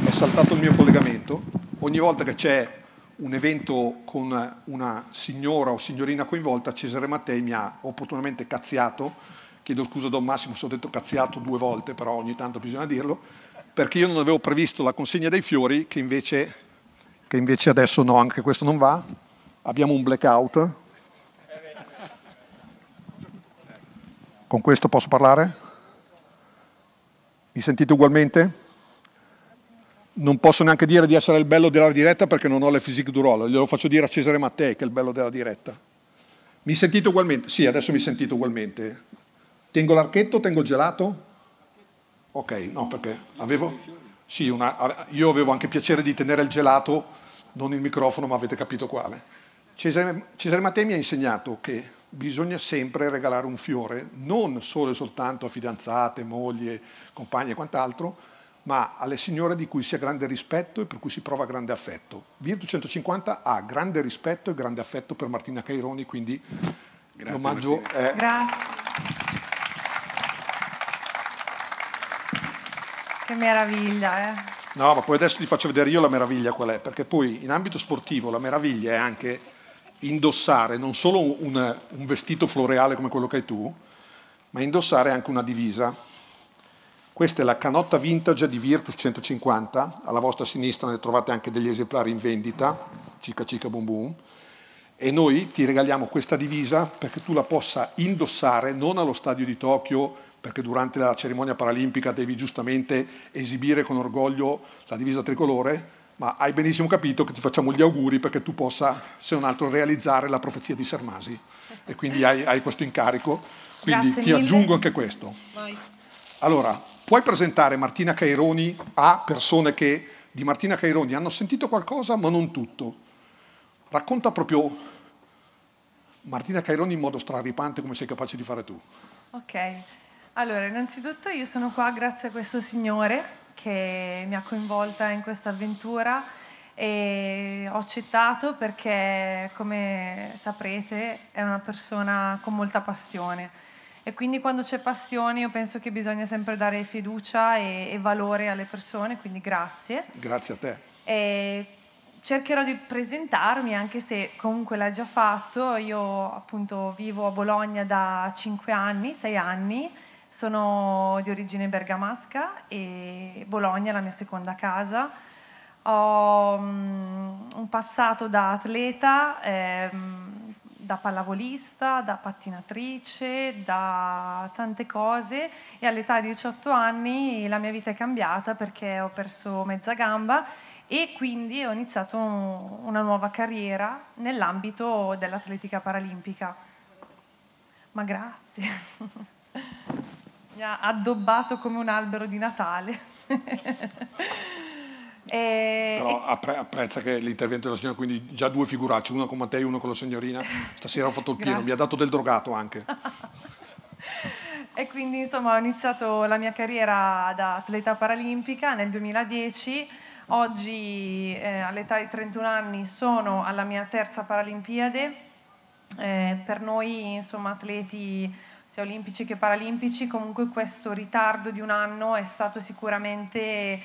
è saltato il mio collegamento, ogni volta che c'è un evento con una signora o signorina coinvolta, Cesare Mattei mi ha opportunamente cazziato, chiedo scusa a Don Massimo se ho detto cazziato due volte, però ogni tanto bisogna dirlo, perché io non avevo previsto la consegna dei fiori, che invece, che invece adesso no, anche questo non va. Abbiamo un blackout. Con questo posso parlare? Mi sentite ugualmente? Non posso neanche dire di essere il bello della diretta perché non ho le physique du roll, glielo faccio dire a Cesare Mattei che è il bello della diretta. Mi sentite ugualmente? Sì, adesso mi sentite ugualmente. Tengo l'archetto, tengo il gelato? Ok, no, perché avevo... Sì, una, io avevo anche piacere di tenere il gelato, non il microfono, ma avete capito quale. Cesare, Cesare Mattei mi ha insegnato che bisogna sempre regalare un fiore, non solo e soltanto a fidanzate, moglie, compagne e quant'altro, ma alle signore di cui si ha grande rispetto e per cui si prova grande affetto. Virtu 150 ha grande rispetto e grande affetto per Martina Caironi, quindi Grazie, l'omaggio Martina. è... Grazie. Che meraviglia, eh? No, ma poi adesso ti faccio vedere io la meraviglia qual è, perché poi in ambito sportivo la meraviglia è anche indossare non solo un, un vestito floreale come quello che hai tu, ma indossare anche una divisa. Questa è la canotta vintage di Virtus 150, alla vostra sinistra ne trovate anche degli esemplari in vendita, cica cica boom boom, e noi ti regaliamo questa divisa perché tu la possa indossare non allo stadio di Tokyo perché durante la cerimonia paralimpica devi giustamente esibire con orgoglio la divisa tricolore, ma hai benissimo capito che ti facciamo gli auguri perché tu possa, se non altro, realizzare la profezia di Sermasi. e quindi hai, hai questo incarico. Quindi Grazie ti mille. aggiungo anche questo. Vai. Allora, puoi presentare Martina Caironi a persone che di Martina Caironi hanno sentito qualcosa ma non tutto. Racconta proprio Martina Caironi in modo straripante come sei capace di fare tu. Ok. Allora, innanzitutto io sono qua grazie a questo signore che mi ha coinvolta in questa avventura e ho accettato perché, come saprete, è una persona con molta passione e quindi quando c'è passione io penso che bisogna sempre dare fiducia e, e valore alle persone, quindi grazie. Grazie a te. E cercherò di presentarmi anche se comunque l'ha già fatto, io appunto vivo a Bologna da 5 anni, 6 anni sono di origine bergamasca e Bologna è la mia seconda casa. Ho mm, un passato da atleta, ehm, da pallavolista, da pattinatrice, da tante cose e all'età di 18 anni la mia vita è cambiata perché ho perso mezza gamba e quindi ho iniziato una nuova carriera nell'ambito dell'atletica paralimpica. Ma grazie. ha addobbato come un albero di Natale. e, Però appre- apprezza che l'intervento della signora, quindi già due figuracce, uno con Matteo e uno con la signorina, stasera ho fatto il pieno, mi ha dato del drogato anche. e quindi insomma ho iniziato la mia carriera da atleta paralimpica nel 2010. Oggi eh, all'età di 31 anni sono alla mia terza Paralimpiade. Eh, per noi insomma atleti sia olimpici che paralimpici, comunque questo ritardo di un anno è stato sicuramente eh,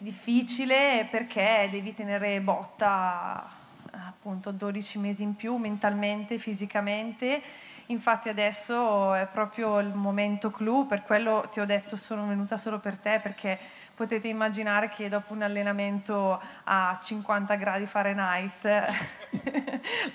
difficile perché devi tenere botta appunto 12 mesi in più mentalmente, fisicamente Infatti adesso è proprio il momento clou, per quello ti ho detto sono venuta solo per te perché potete immaginare che dopo un allenamento a 50 gradi Fahrenheit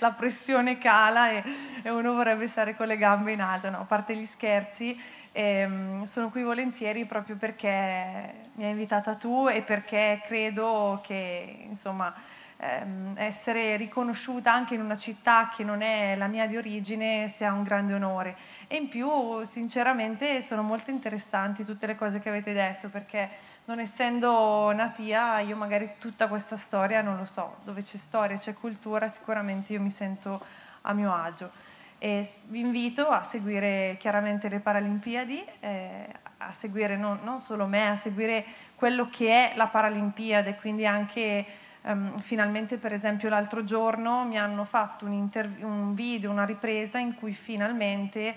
la pressione cala e, e, uno vorrebbe stare con le gambe in alto, no, a parte gli scherzi, ehm, sono qui volentieri proprio perché mi hai invitata tu e perché credo che insomma Ehm, essere riconosciuta anche in una città che non è la mia di origine sia un grande onore. E in più, sinceramente, sono molto interessanti tutte le cose che avete detto, perché non essendo natia, io magari tutta questa storia non lo so, dove c'è storia, c'è cultura, sicuramente io mi sento a mio agio. E vi invito a seguire chiaramente le Paralimpiadi, eh, a seguire non, non, solo me, a seguire quello che è la Paralimpiade, quindi anche Um, finalmente, per esempio, l'altro giorno mi hanno fatto un, un video, una ripresa in cui finalmente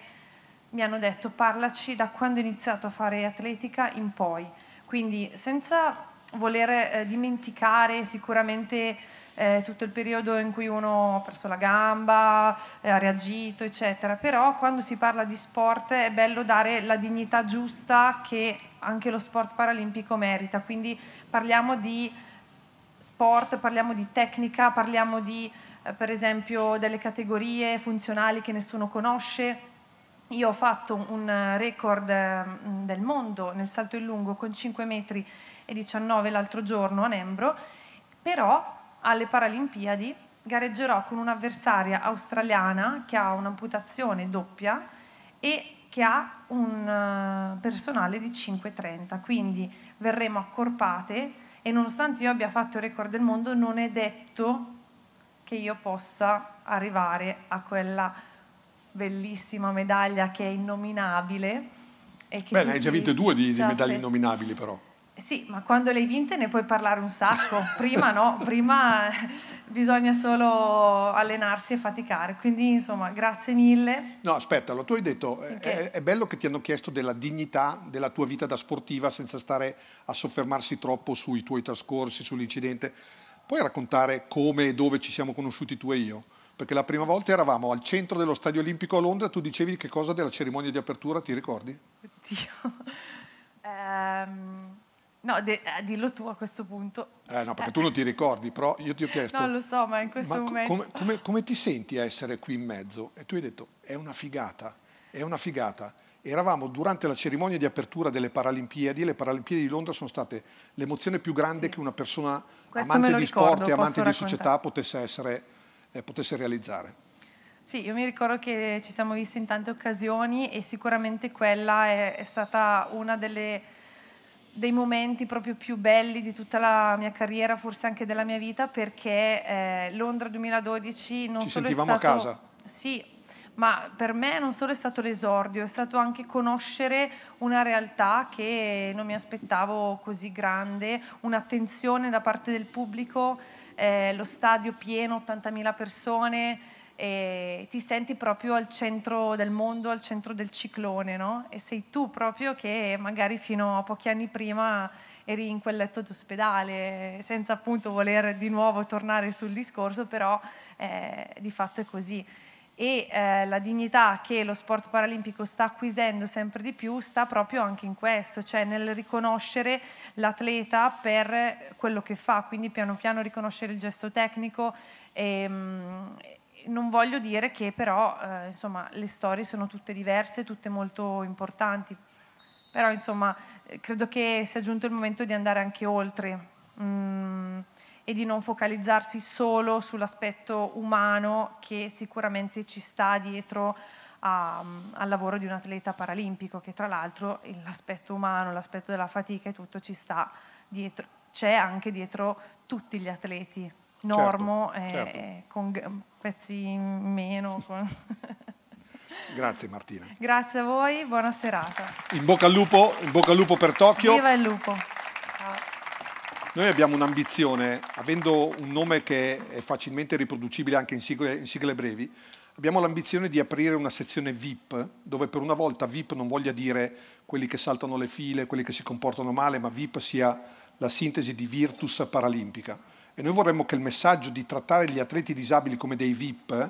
mi hanno detto parlaci da quando ho iniziato a fare atletica in poi. Quindi senza voler eh, dimenticare sicuramente eh, tutto il periodo in cui uno ha perso la gamba, eh, ha reagito, eccetera, però quando si parla di sport è bello dare la dignità giusta che anche lo sport paralimpico merita, quindi parliamo di sport, parliamo di tecnica, parliamo di, eh, per esempio, delle categorie funzionali che nessuno conosce. Io ho fatto un eh, record ehm, del mondo nel salto in lungo con 5 metri e 19 l'altro giorno a Nembro, però alle Paralimpiadi gareggerò con un'avversaria australiana che ha un'amputazione doppia e che ha un eh, personale di 5,30, quindi verremo accorpate e nonostante io abbia fatto il record del mondo non è detto che io possa arrivare a quella bellissima medaglia che è innominabile. E che Beh, ne hai già vinte due di medaglie innominabili però. Sì, ma quando le hai vinte ne puoi parlare un sacco, prima no, prima eh, bisogna solo allenarsi e faticare, quindi insomma grazie mille. No, aspettalo, tu hai detto, è, è, bello che ti hanno chiesto della dignità della tua vita da sportiva senza stare a soffermarsi troppo sui tuoi trascorsi, sull'incidente, puoi raccontare come e dove ci siamo conosciuti tu e io? Perché la prima volta eravamo al centro dello Stadio Olimpico a Londra, tu dicevi che cosa della cerimonia di apertura, ti ricordi? Oddio... um... No, de, eh, dillo tu a questo punto. Eh, no, perché tu non ti ricordi, però io ti ho chiesto... No, lo so, ma in questo ma momento... Come, come, come, ti senti a essere qui in mezzo? E tu hai detto, è una figata, è una figata. Eravamo durante la cerimonia di apertura delle Paralimpiadi, e le Paralimpiadi di Londra sono state l'emozione più grande sì. che una persona questo amante di ricordo, sport e amante di società potesse, essere, eh, potesse realizzare. Sì, io mi ricordo che ci siamo visti in tante occasioni e sicuramente quella è, è stata una delle dei momenti proprio più belli di tutta la mia carriera, forse anche della mia vita, perché eh, Londra 2012 non Ci solo è stato... a casa. Sì, ma per me non solo è stato l'esordio, è stato anche conoscere una realtà che non mi aspettavo così grande, un'attenzione da parte del pubblico, eh, lo stadio pieno, 80.000 persone, e ti senti proprio al centro del mondo, al centro del ciclone, no? E sei tu proprio che magari fino a pochi anni prima eri in quel letto d'ospedale, senza appunto voler di nuovo tornare sul discorso, però eh, di fatto è così. E eh, la dignità che lo sport paralimpico sta acquisendo sempre di più sta proprio anche in questo, cioè nel riconoscere l'atleta per quello che fa, quindi piano piano riconoscere il gesto tecnico. E, ehm, non voglio dire che però eh, insomma, le storie sono tutte diverse, tutte molto importanti, però insomma, eh, credo che sia giunto il momento di andare anche oltre mm, e di non focalizzarsi solo sull'aspetto umano che sicuramente ci sta dietro a, mm, al lavoro di un atleta paralimpico, che tra l'altro l'aspetto umano, l'aspetto della fatica e tutto ci sta dietro, c'è anche dietro tutti gli atleti Certo, normo certo, certo. con pezzi in meno. Con... Grazie Martina. Grazie a voi, buona serata. In bocca al lupo, in bocca al lupo per Tokyo. Viva il lupo. Noi abbiamo un'ambizione, avendo un nome che è facilmente riproducibile anche in sigle, in sigle brevi, abbiamo l'ambizione di aprire una sezione VIP, dove per una volta VIP non voglia dire quelli che saltano le file, quelli che si comportano male, ma VIP sia la sintesi di virtus paralimpica. E noi vorremmo che il messaggio di trattare gli atleti disabili come dei VIP,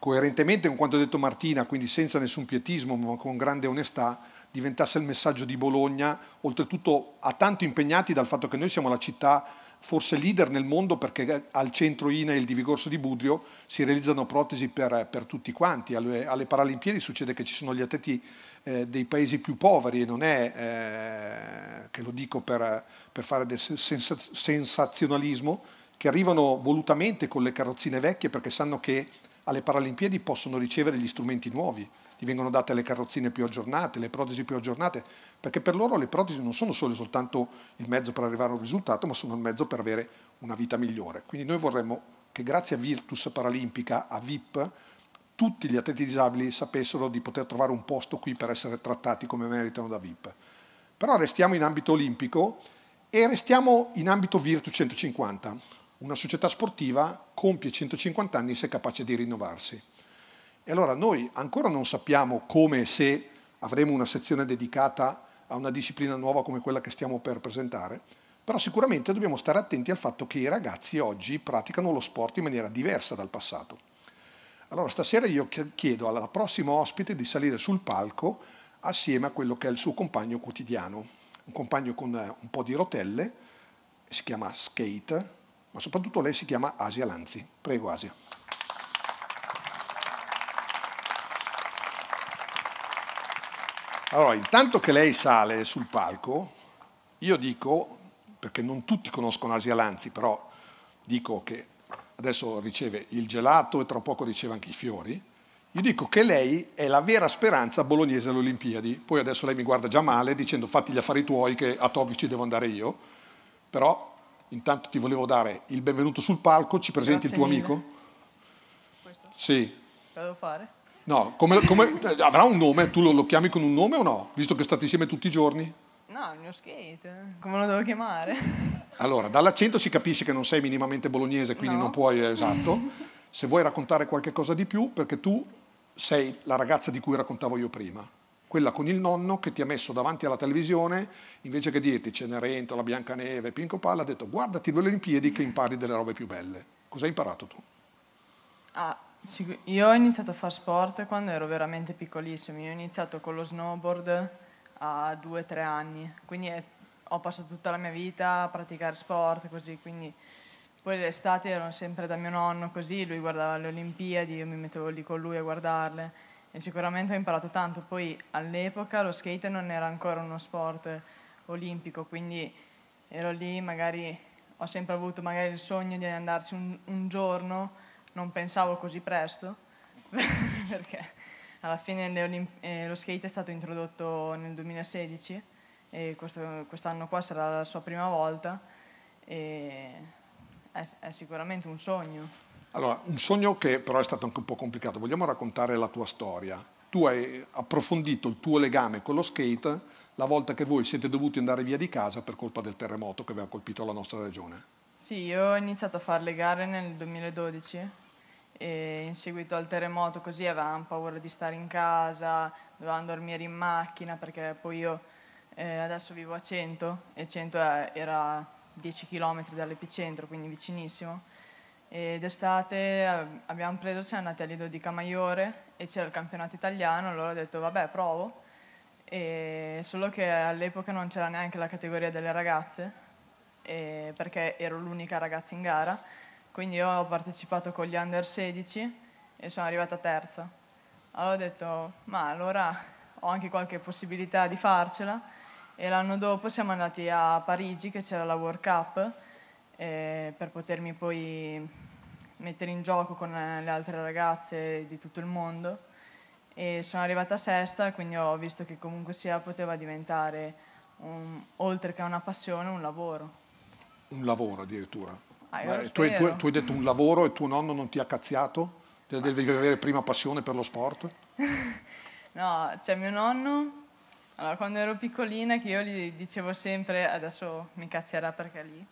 coerentemente con quanto ha detto Martina, quindi senza nessun pietismo ma con grande onestà, diventasse il messaggio di Bologna, oltretutto a tanto impegnati dal fatto che noi siamo la città forse leader nel mondo perché al centro INA INAIL di Vigorso di Budrio si realizzano protesi per, per tutti quanti. Alle, alle, Paralimpiadi succede che ci sono gli atleti eh, dei paesi più poveri e non è eh, che lo dico per, per fare del sensazionalismo, che arrivano volutamente con le carrozzine vecchie perché sanno che alle Paralimpiadi possono ricevere gli strumenti nuovi, gli vengono date le carrozzine più aggiornate, le protesi più aggiornate, perché per loro le protesi non sono solo soltanto il mezzo per arrivare a un risultato, ma sono il mezzo per avere una vita migliore. Quindi noi vorremmo che grazie a Virtus Paralimpica, a VIP, tutti gli atleti disabili sapessero di poter trovare un posto qui per essere trattati come meritano da VIP. Però restiamo in ambito olimpico e restiamo in ambito Virtus 150 una società sportiva compie 150 anni se è capace di rinnovarsi. E allora noi ancora non sappiamo come e se avremo una sezione dedicata a una disciplina nuova come quella che stiamo per presentare, però sicuramente dobbiamo stare attenti al fatto che i ragazzi oggi praticano lo sport in maniera diversa dal passato. Allora stasera io chiedo alla prossima ospite di salire sul palco assieme a quello che è il suo compagno quotidiano, un compagno con un po' di rotelle, si chiama Skate, ma soprattutto lei si chiama Asia Lanzi. Prego Asia. Allora, intanto che lei sale sul palco, io dico, perché non tutti conoscono Asia Lanzi, però dico che adesso riceve il gelato e tra poco riceve anche i fiori, io dico che lei è la vera speranza bolognese alle Olimpiadi. Poi adesso lei mi guarda già male dicendo fatti gli affari tuoi che a Tokyo ci devo andare io, però Intanto ti volevo dare il benvenuto sul palco, ci presenti Grazie il tuo mille. amico? Questo? Sì. La devo fare? No, come, come, avrà un nome, tu lo, lo, chiami con un nome o no? Visto che state insieme tutti i giorni? No, il mio skate, come lo devo chiamare? Allora, dall'accento si capisce che non sei minimamente bolognese, quindi no. non puoi, eh, esatto. Se vuoi raccontare qualche cosa di più, perché tu sei la ragazza di cui raccontavo io prima quella con il nonno che ti ha messo davanti alla televisione, invece che dirti Cenerentola, Biancaneve, Pinco Palla, ha detto guardati le Olimpiadi che impari delle robe più belle. Cosa hai imparato tu? Ah, io ho iniziato a fare sport quando ero veramente piccolissimo, io ho iniziato con lo snowboard a 2-3 anni, quindi è, ho passato tutta la mia vita a praticare sport così, quindi poi l'estate ero sempre da mio nonno così, lui guardava le Olimpiadi, io mi mettevo lì con lui a guardarle e sicuramente ho imparato tanto. Poi all'epoca lo skate non era ancora uno sport olimpico, quindi ero lì, magari ho sempre avuto magari il sogno di andarci un, un giorno, non pensavo così presto, perché alla fine eh, lo skate è stato introdotto nel 2016 e questo, quest'anno qua sarà la sua prima volta e è, è sicuramente un sogno. Allora, un sogno che però è stato anche un po' complicato, vogliamo raccontare la tua storia. Tu hai approfondito il tuo legame con lo skate la volta che voi siete dovuti andare via di casa per colpa del terremoto che aveva colpito la nostra regione. Sì, io ho iniziato a fare le gare nel 2012 e in seguito al terremoto così avevamo paura di stare in casa, dovevamo dormire in macchina perché poi io eh, adesso vivo a 100 e 100 era 10 km dall'epicentro, quindi vicinissimo e d'estate ehm, abbiamo preso, c'è andati a Lido di Camaiore e c'era il campionato italiano, allora ho detto vabbè provo, e solo che all'epoca non c'era neanche la categoria delle ragazze, perché ero l'unica ragazza in gara, quindi io ho partecipato con gli under 16 e sono arrivata terza. Allora ho detto ma allora ho anche qualche possibilità di farcela e l'anno dopo siamo andati a Parigi che c'era la World Cup eh, per potermi poi mettere in gioco con eh, le altre ragazze di tutto il mondo. E sono arrivata sesta, quindi ho visto che comunque sia poteva diventare, un, oltre che una passione, un lavoro. Un lavoro addirittura? Ah, Beh, tu, hai, tu, tu, hai detto un lavoro e tuo nonno non ti ha cazziato? Devi avere prima passione per lo sport? no, cioè mio nonno allora, quando ero piccolina, che io gli dicevo sempre, adesso mi cazzierà perché è lì.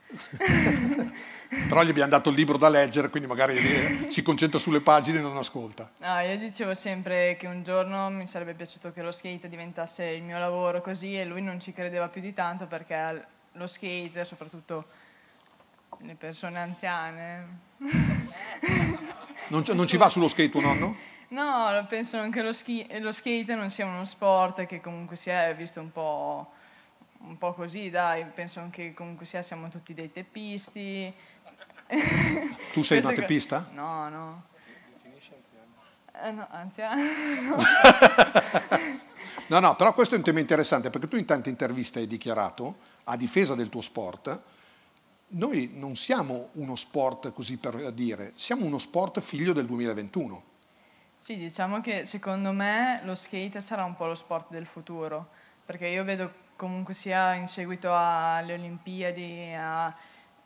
Però gli abbiamo dato il libro da leggere, quindi magari eh, si concentra sulle pagine e non ascolta. No, io dicevo sempre che un giorno mi sarebbe piaciuto che lo skate diventasse il mio lavoro così e lui non ci credeva più di tanto perché lo skate, soprattutto le persone anziane. non, non, ci va sullo skate tuo nonno? No, penso che lo, ski, lo, skate non sia uno sport che comunque si è visto un po', un po così, dai, penso che comunque sia siamo tutti dei teppisti. Tu sei una teppista? No, no. Eh, no, anziano. no, no, però questo è un tema interessante perché tu in tante interviste hai dichiarato, a difesa del tuo sport, noi non siamo uno sport così per dire, siamo uno sport figlio del 2021. Sì, diciamo che secondo me lo skate sarà un po' lo sport del futuro, perché io vedo comunque sia in seguito alle Olimpiadi, ai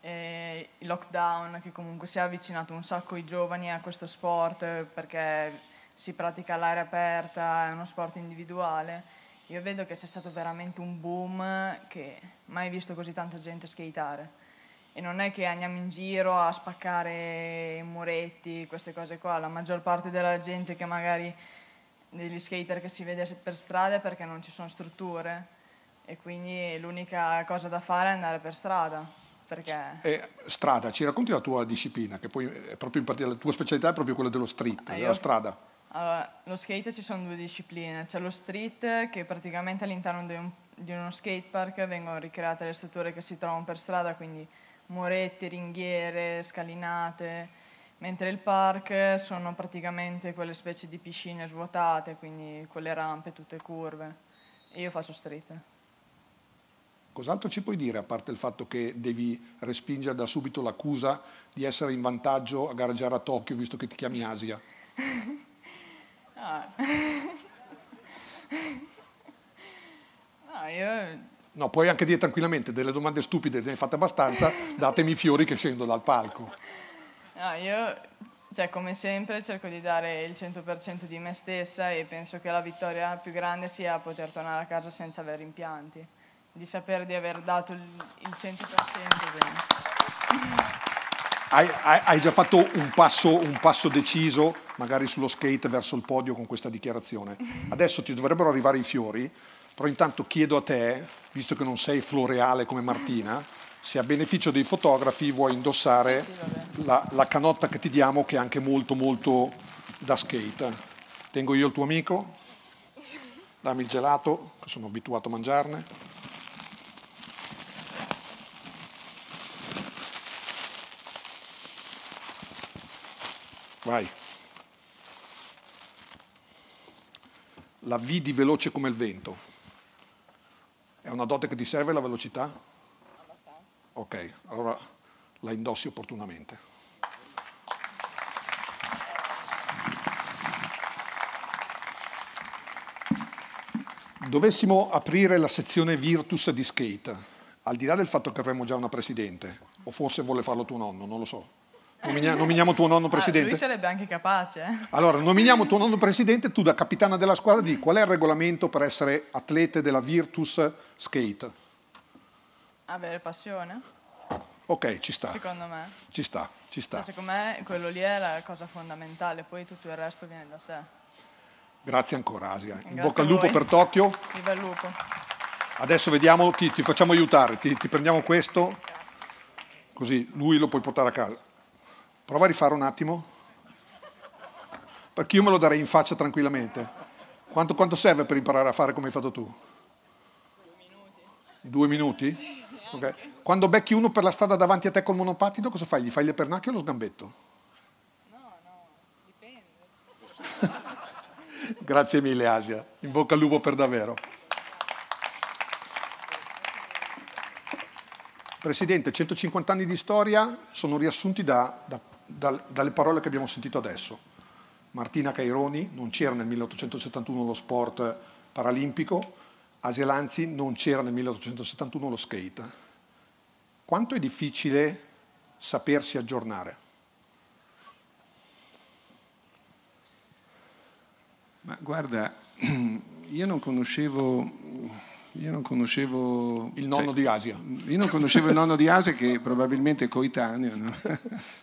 eh, lockdown, che comunque si è avvicinato un sacco i giovani a questo sport, perché si pratica all'aria aperta, è uno sport individuale. Io vedo che c'è stato veramente un boom che mai visto così tanta gente skateare e non è che andiamo in giro a spaccare i muretti, queste cose qua. La maggior parte della gente che magari degli skater che si vede per strada è perché non ci sono strutture e quindi l'unica cosa da fare è andare per strada. Perché... Eh, strada, ci racconti la tua disciplina, che poi è proprio in partita, la tua specialità è proprio quella dello street, eh, della io... strada. Allora, lo skate ci sono due discipline, c'è lo street che praticamente all'interno di, un, di uno skatepark vengono ricreate le strutture che si trovano per strada, quindi muretti, ringhiere, scalinate, mentre il park sono praticamente quelle specie di piscine svuotate, quindi quelle rampe tutte curve. E io faccio street. Cos'altro ci puoi dire, a parte il fatto che devi respingere da subito l'accusa di essere in vantaggio a gareggiare a Tokyo, visto che ti chiami Asia? Ah. ah, io No, puoi anche dire tranquillamente delle domande stupide, ne fate abbastanza, datemi i fiori che scendo dal palco. No, io, cioè, come sempre, cerco di dare il 100% di me stessa e penso che la vittoria più grande sia poter tornare a casa senza avere impianti, di sapere di aver dato il 100%. Hai, hai, hai, già fatto un passo, un passo, deciso, magari sullo skate, verso il podio con questa dichiarazione. Adesso ti dovrebbero arrivare i fiori, però intanto chiedo a te, visto che non sei floreale come Martina, se a beneficio dei fotografi vuoi indossare sì, la, la, canotta che ti diamo che è anche molto molto da skate. Tengo io il tuo amico, dammi il gelato, che sono abituato a mangiarne. Vai. La V di veloce come il vento. È una dote che ti serve la velocità? Ok, allora la indossi opportunamente. Dovessimo aprire la sezione Virtus di Skate, al di là del fatto che avremmo già una presidente, o forse vuole farlo tuo nonno, non lo so, Nomina, nominiamo tuo nonno ah, presidente. Ah, lui sarebbe anche capace. Eh. Allora, nominiamo tuo nonno presidente, tu da capitana della squadra di qual è il regolamento per essere atlete della Virtus Skate? Avere passione. Ok, ci sta. Secondo me. Ci sta, ci sta. Cioè, secondo me quello lì è la cosa fondamentale, poi tutto il resto viene da sé. Grazie ancora Asia. Grazie In bocca al lupo per Tokyo. Viva il lupo. Adesso vediamo, ti, ti facciamo aiutare, ti, ti prendiamo questo, Grazie. così lui lo puoi portare a casa. Prova a rifare un attimo, perché io me lo darei in faccia tranquillamente. Quanto, quanto serve per imparare a fare come hai fatto tu? Due minuti. Due minuti? Okay. Quando becchi uno per la strada davanti a te col monopattino, cosa fai? Gli fai le pernacchie o lo sgambetto? No, no, dipende. Grazie mille Asia, in bocca al lupo per davvero. Presidente, 150 anni di storia sono riassunti da, da dal, dalle parole che abbiamo sentito adesso. Martina Caironi non c'era nel 1871 lo sport paralimpico, Asia Lanzi non c'era nel 1871 lo skate. Quanto è difficile sapersi aggiornare? Ma guarda, io non conoscevo io non conoscevo... Il nonno cioè, di Asia. Io non conoscevo il nonno di Asia che probabilmente è coetaneo. No?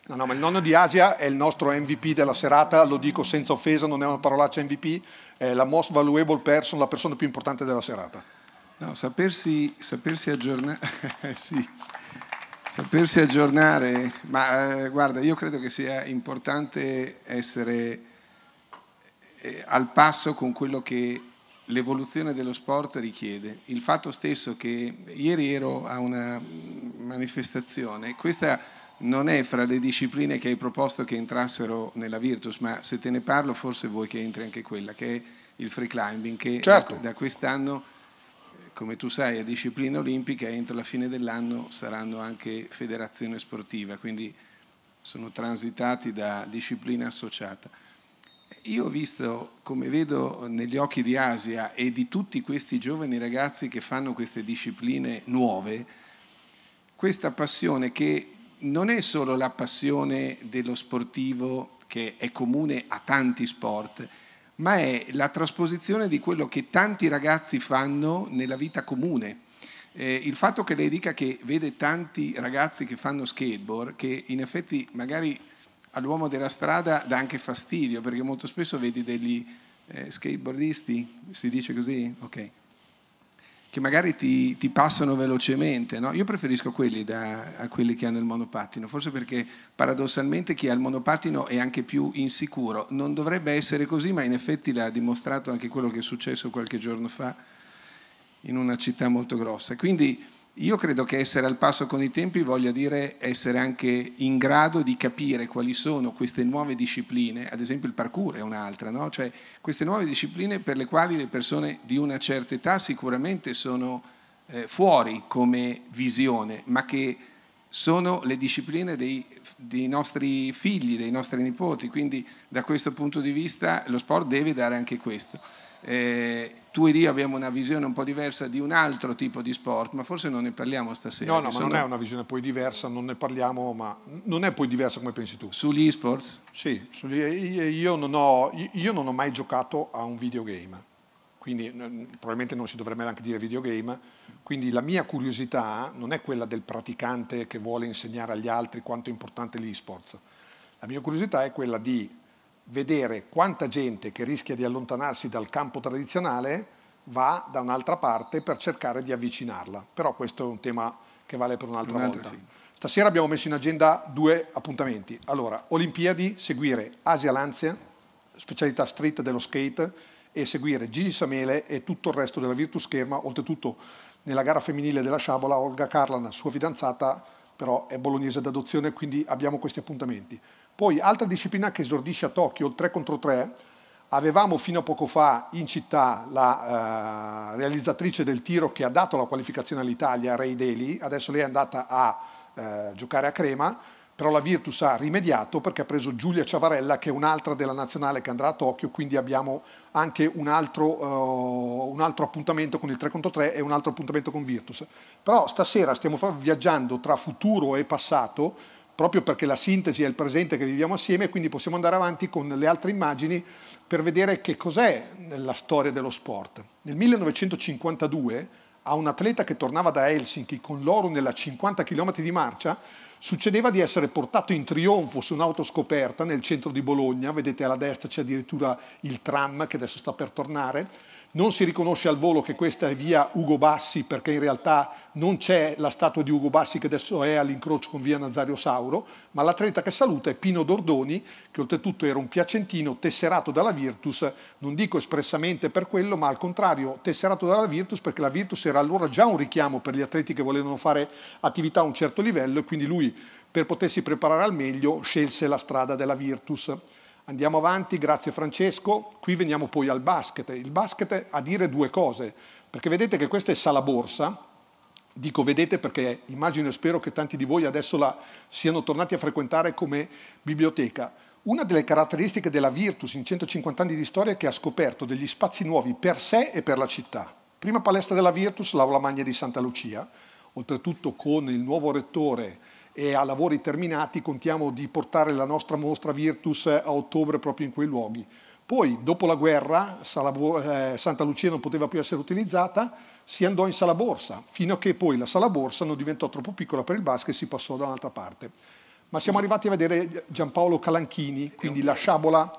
no, no, ma il nonno di Asia è il nostro MVP della serata, lo dico senza offesa, non è una parolaccia MVP, è la most valuable person, la persona più importante della serata. No, sapersi, sapersi aggiornare... sì. Sapersi aggiornare, ma eh, guarda, io credo che sia importante essere eh, al passo con quello che l'evoluzione dello sport richiede. Il fatto stesso che ieri ero a una manifestazione, questa non è fra le discipline che hai proposto che entrassero nella Virtus, ma se te ne parlo forse vuoi che entri anche quella, che è il free climbing, che certo. da quest'anno, come tu sai, è disciplina olimpica e entro la fine dell'anno saranno anche federazione sportiva, quindi sono transitati da disciplina associata. Io ho visto, come vedo negli occhi di Asia e di tutti questi giovani ragazzi che fanno queste discipline nuove, questa passione che non è solo la passione dello sportivo che è comune a tanti sport, ma è la trasposizione di quello che tanti ragazzi fanno nella vita comune. Eh, il fatto che lei dica che vede tanti ragazzi che fanno skateboard, che in effetti magari all'uomo della strada dà anche fastidio, perché molto spesso vedi degli eh, skateboardisti, si dice così? Ok. Che magari ti, ti passano velocemente, no? Io preferisco quelli da, a quelli che hanno il monopattino, forse perché paradossalmente chi ha il monopattino è anche più insicuro. Non dovrebbe essere così, ma in effetti l'ha dimostrato anche quello che è successo qualche giorno fa in una città molto grossa. Quindi io credo che essere al passo con i tempi voglia dire essere anche in grado di capire quali sono queste nuove discipline, ad esempio il parkour è un'altra, no? cioè queste nuove discipline per le quali le persone di una certa età sicuramente sono eh, fuori come visione, ma che sono le discipline dei, dei nostri figli, dei nostri nipoti, quindi da questo punto di vista lo sport deve dare anche questo. Eh, tu ed io abbiamo una visione un po' diversa di un altro tipo di sport, ma forse non ne parliamo stasera. No, no, sono... non è una visione poi diversa, non ne parliamo, ma non è poi diversa come pensi tu. Sugli esports? Sì, sugli... Io, non ho... io, non ho, mai giocato a un videogame, quindi probabilmente non si dovrebbe neanche dire videogame, quindi la mia curiosità non è quella del praticante che vuole insegnare agli altri quanto è importante l'e-sports, la mia curiosità è quella di vedere quanta gente che rischia di allontanarsi dal campo tradizionale va da un'altra parte per cercare di avvicinarla. Però questo è un tema che vale per un'altra, un'altra volta. Sì. Stasera abbiamo messo in agenda due appuntamenti. Allora, Olimpiadi, seguire Asia Lanzia, specialità street dello skate, e seguire Gigi Samele e tutto il resto della Virtus Scherma. Oltretutto, nella gara femminile della sciabola, Olga Carlan, sua fidanzata, però è bolognese d'adozione, quindi abbiamo questi appuntamenti. Poi, altra disciplina che esordisce a Tokyo, il 3 contro 3, avevamo fino a poco fa in città la eh, realizzatrice del tiro che ha dato la qualificazione all'Italia, Ray Daly, adesso lei è andata a eh, giocare a Crema, però la Virtus ha rimediato perché ha preso Giulia Ciavarella che è un'altra della nazionale che andrà a Tokyo, quindi abbiamo anche un altro, uh, un altro, appuntamento con il 3 contro 3 e un altro appuntamento con Virtus. Però stasera stiamo viaggiando tra futuro e passato proprio perché la sintesi è il presente che viviamo assieme, quindi possiamo andare avanti con le altre immagini per vedere che cos'è la storia dello sport. Nel 1952 a un atleta che tornava da Helsinki con l'oro nella 50 km di marcia succedeva di essere portato in trionfo su un'autoscoperta nel centro di Bologna, vedete alla destra c'è addirittura il tram che adesso sta per tornare, non si riconosce al volo che questa è via Ugo Bassi perché in realtà non c'è la statua di Ugo Bassi che adesso è all'incrocio con via Nazario Sauro, ma l'atleta che saluta è Pino Dordoni, che oltretutto era un piacentino tesserato dalla Virtus, non dico espressamente per quello, ma al contrario tesserato dalla Virtus perché la Virtus era allora già un richiamo per gli atleti che volevano fare attività a un certo livello e quindi lui per potersi preparare al meglio scelse la strada della Virtus. Andiamo avanti, grazie Francesco. Qui veniamo poi al basket. Il basket a dire due cose, perché vedete che questa è sala borsa. Dico vedete perché immagino e spero che tanti di voi adesso la siano tornati a frequentare come biblioteca. Una delle caratteristiche della Virtus in 150 anni di storia è che ha scoperto degli spazi nuovi per sé e per la città. Prima palestra della Virtus, l'aula magna di Santa Lucia, oltretutto con il nuovo rettore e a lavori terminati contiamo di portare la nostra mostra Virtus a ottobre proprio in quei luoghi. Poi, dopo la guerra, eh, Santa Lucia non poteva più essere utilizzata, si andò in sala borsa, fino a che poi la sala borsa non diventò troppo piccola per il basket e si passò da un'altra parte. Ma siamo arrivati a vedere Giampaolo Calanchini, quindi la sciabola.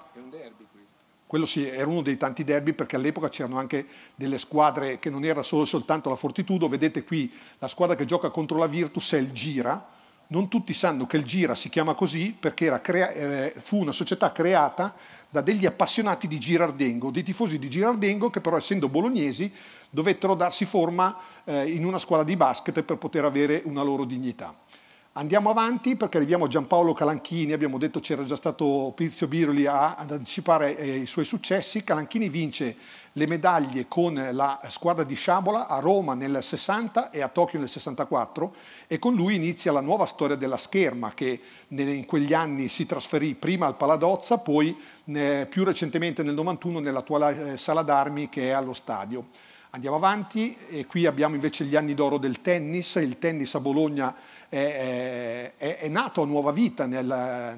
Quello sì, era uno dei tanti derby perché all'epoca c'erano anche delle squadre che non era solo soltanto la Fortitudo. Vedete qui la squadra che gioca contro la Virtus è il Gira, non tutti sanno che il Gira si chiama così perché eh, fu una società creata da degli appassionati di Girardengo, dei tifosi di Girardengo che però essendo bolognesi dovettero darsi forma eh, in una scuola di basket per poter avere una loro dignità. Andiamo avanti perché arriviamo a Giampaolo Calanchini, abbiamo detto c'era già stato Pizio Biroli a, ad anticipare eh, i suoi successi. Calanchini vince le medaglie con la squadra di Sciabola a Roma nel 60 e a Tokyo nel 64 e con lui inizia la nuova storia della scherma che in quegli anni si trasferì prima al Paladozza, poi eh, più recentemente nel 91 nell'attuale eh, sala d'armi che è allo stadio. Andiamo avanti, e qui abbiamo invece gli anni d'oro del tennis, il tennis a Bologna è, è, è nato a nuova vita nel,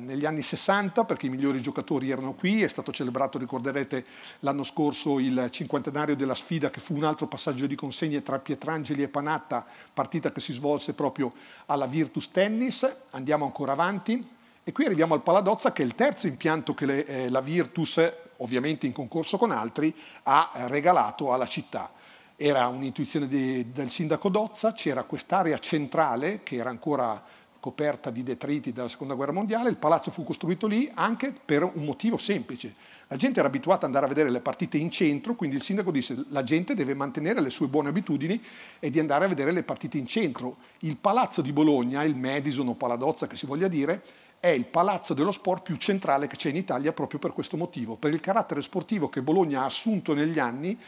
negli anni 60 perché i migliori giocatori erano qui, è stato celebrato, ricorderete, l'anno scorso il cinquantenario della sfida che fu un altro passaggio di consegne tra Pietrangeli e Panatta, partita che si svolse proprio alla Virtus Tennis, andiamo ancora avanti e qui arriviamo al Paladozza che è il terzo impianto che le, eh, la Virtus ovviamente in concorso con altri, ha regalato alla città. Era un'intuizione di, del sindaco Dozza, c'era quest'area centrale che era ancora coperta di detriti dalla seconda guerra mondiale, il palazzo fu costruito lì anche per un motivo semplice. La gente era abituata ad andare a vedere le partite in centro, quindi il sindaco disse la gente deve mantenere le sue buone abitudini e di andare a vedere le partite in centro. Il palazzo di Bologna, il Madison o Paladozza che si voglia dire, è il palazzo dello sport più centrale che c'è in Italia proprio per questo motivo, per il carattere sportivo che Bologna ha assunto negli anni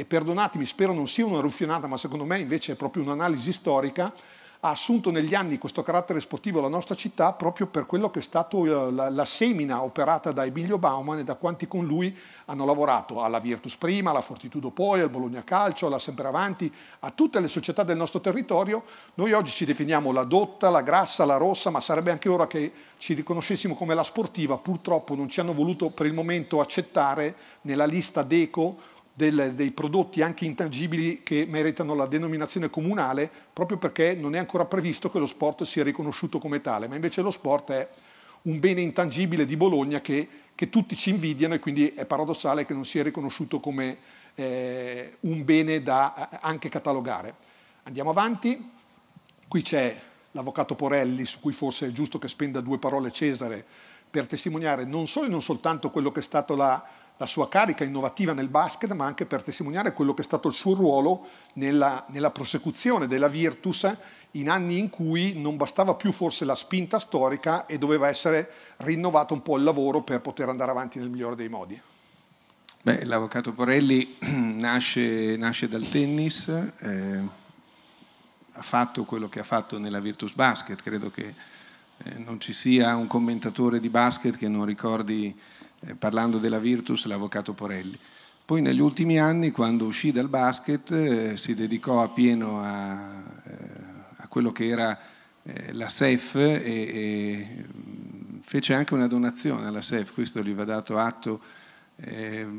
e perdonatemi, spero non sia una ruffianata, ma secondo me invece è proprio un'analisi storica, ha assunto negli anni questo carattere sportivo la nostra città proprio per quello che è stato eh, la, la, semina operata da Emilio Bauman e da quanti con lui hanno lavorato alla Virtus prima, alla Fortitudo poi, al Bologna Calcio, alla Sempre Avanti, a tutte le società del nostro territorio. Noi oggi ci definiamo la dotta, la grassa, la rossa, ma sarebbe anche ora che ci riconoscessimo come la sportiva. Purtroppo non ci hanno voluto per il momento accettare nella lista d'eco del, dei prodotti anche intangibili che meritano la denominazione comunale, proprio perché non è ancora previsto che lo sport sia riconosciuto come tale, ma invece lo sport è un bene intangibile di Bologna che, che tutti ci invidiano e quindi è paradossale che non sia riconosciuto come eh, un bene da eh, anche catalogare. Andiamo avanti, qui c'è l'avvocato Porelli su cui forse è giusto che spenda due parole Cesare per testimoniare non solo e non soltanto quello che è stato la la sua carica innovativa nel basket, ma anche per testimoniare quello che è stato il suo ruolo nella, nella prosecuzione della Virtus in anni in cui non bastava più forse la spinta storica e doveva essere rinnovato un po' il lavoro per poter andare avanti nel migliore dei modi. Beh, l'avvocato Porelli nasce, nasce dal tennis, eh, ha fatto quello che ha fatto nella Virtus Basket, credo che eh, non ci sia un commentatore di basket che non ricordi eh, parlando della Virtus, l'avvocato Porelli. Poi negli ultimi anni, quando uscì dal basket, eh, si dedicò a pieno eh, a, a quello che era la SEF e, e, mm, fece anche una donazione alla SEF, questo gli va dato atto,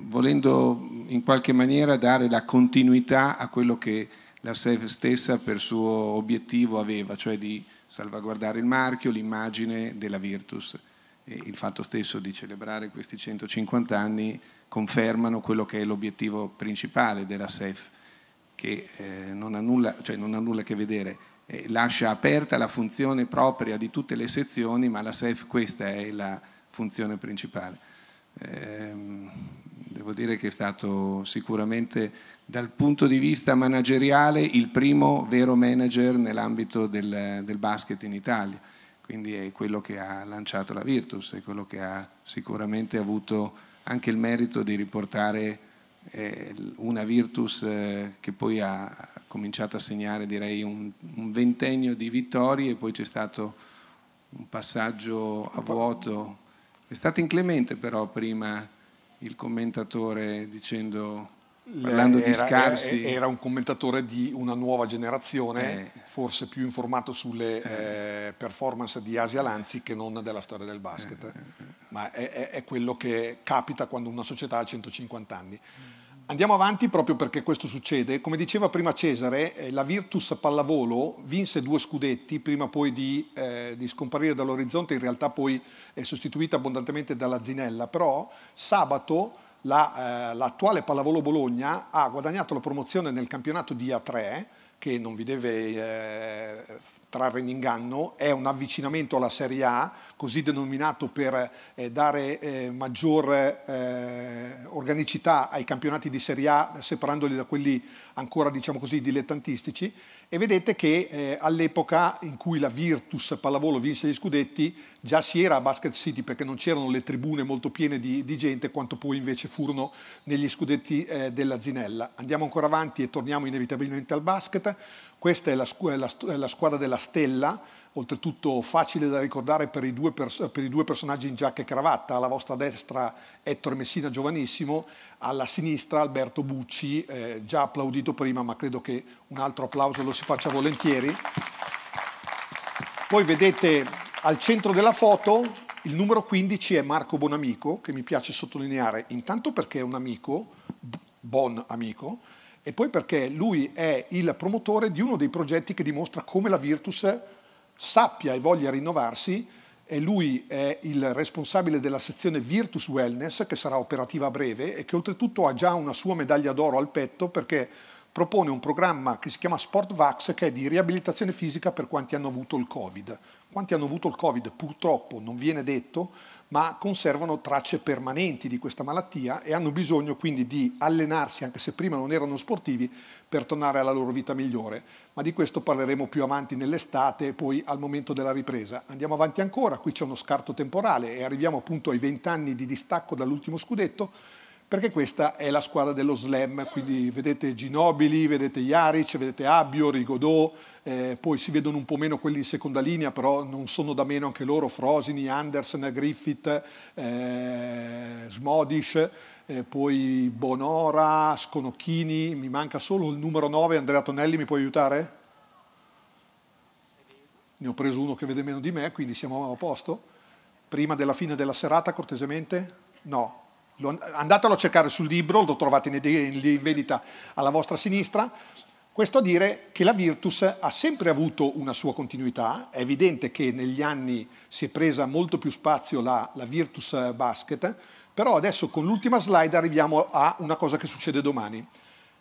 volendo in qualche maniera dare la continuità a quello che la SEF stessa per suo obiettivo aveva, cioè di salvaguardare il marchio, l'immagine della Virtus il fatto stesso di celebrare questi 150 anni confermano quello che è l'obiettivo principale della SEF, che eh, non, ha nulla, cioè non, ha nulla, a che vedere, eh, lascia aperta la funzione propria di tutte le sezioni, ma la SEF questa è la funzione principale. Eh, devo dire che è stato sicuramente dal punto di vista manageriale il primo vero manager nell'ambito del, del basket in Italia quindi è quello che ha lanciato la Virtus, è quello che ha sicuramente avuto anche il merito di riportare eh, una Virtus eh, che poi ha cominciato a segnare direi un, un ventennio di vittorie e poi c'è stato un passaggio a vuoto. È stato inclemente però prima il commentatore dicendo Parlando eh, era, di scarsi. Era, un commentatore di una nuova generazione, eh. forse più informato sulle eh. eh performance di Asia Lanzi che non della storia del basket. Eh, Ma è, è, quello che capita quando una società ha 150 anni. Andiamo avanti proprio perché questo succede. Come diceva prima Cesare, la Virtus Pallavolo vinse due scudetti prima poi di, eh, di scomparire dall'orizzonte, in realtà poi è sostituita abbondantemente dalla Zinella, però sabato la, eh, l'attuale Pallavolo Bologna ha guadagnato la promozione nel campionato di A3, che non vi deve eh, trarre in inganno, è un avvicinamento alla Serie A, così denominato per eh, dare eh, maggior eh, organicità ai campionati di Serie A, separandoli da quelli ancora diciamo così dilettantistici e vedete che eh, all'epoca in cui la Virtus Pallavolo vinse gli scudetti già si era a Basket City perché non c'erano le tribune molto piene di, di, gente quanto poi invece furono negli scudetti eh, della Zinella. Andiamo ancora avanti e torniamo inevitabilmente al basket. Questa è la, scu- la, st- la squadra della Stella, oltretutto facile da ricordare per i, pers- per i due personaggi in giacca e cravatta, alla vostra destra Ettore Messina giovanissimo alla sinistra Alberto Bucci, eh, già applaudito prima ma credo che un altro applauso lo si faccia volentieri. Poi vedete al centro della foto il numero 15 è Marco Bonamico, che mi piace sottolineare intanto perché è un amico, buon amico, e poi perché lui è il promotore di uno dei progetti che dimostra come la Virtus sappia e voglia rinnovarsi e lui è il responsabile della sezione Virtus Wellness che sarà operativa a breve e che oltretutto ha già una sua medaglia d'oro al petto perché propone un programma che si chiama SportVax che è di riabilitazione fisica per quanti hanno avuto il Covid. Quanti hanno avuto il Covid purtroppo non viene detto, ma conservano tracce permanenti di questa malattia e hanno bisogno quindi di allenarsi, anche se prima non erano sportivi, per tornare alla loro vita migliore. Ma di questo parleremo più avanti nell'estate e poi al momento della ripresa. Andiamo avanti ancora, qui c'è uno scarto temporale e arriviamo appunto ai 20 anni di distacco dall'ultimo scudetto perché questa è la squadra dello slam, quindi vedete Ginobili, vedete Iaric, vedete Abbio, Rigodò, eh, poi si vedono un po' meno quelli in seconda linea, però non sono da meno anche loro, Frosini, Andersen, Griffith, eh, Smodish, eh, poi Bonora, Sconocchini, mi manca solo il numero 9, Andrea Tonelli mi puoi aiutare? Ne ho preso uno che vede meno di me, quindi siamo a posto. Prima della fine della serata, cortesemente? No, andatelo a cercare sul libro, lo trovate in vendita alla vostra sinistra, questo a dire che la Virtus ha sempre avuto una sua continuità, è evidente che negli anni si è presa molto più spazio la, la Virtus Basket, però adesso con l'ultima slide arriviamo a una cosa che succede domani.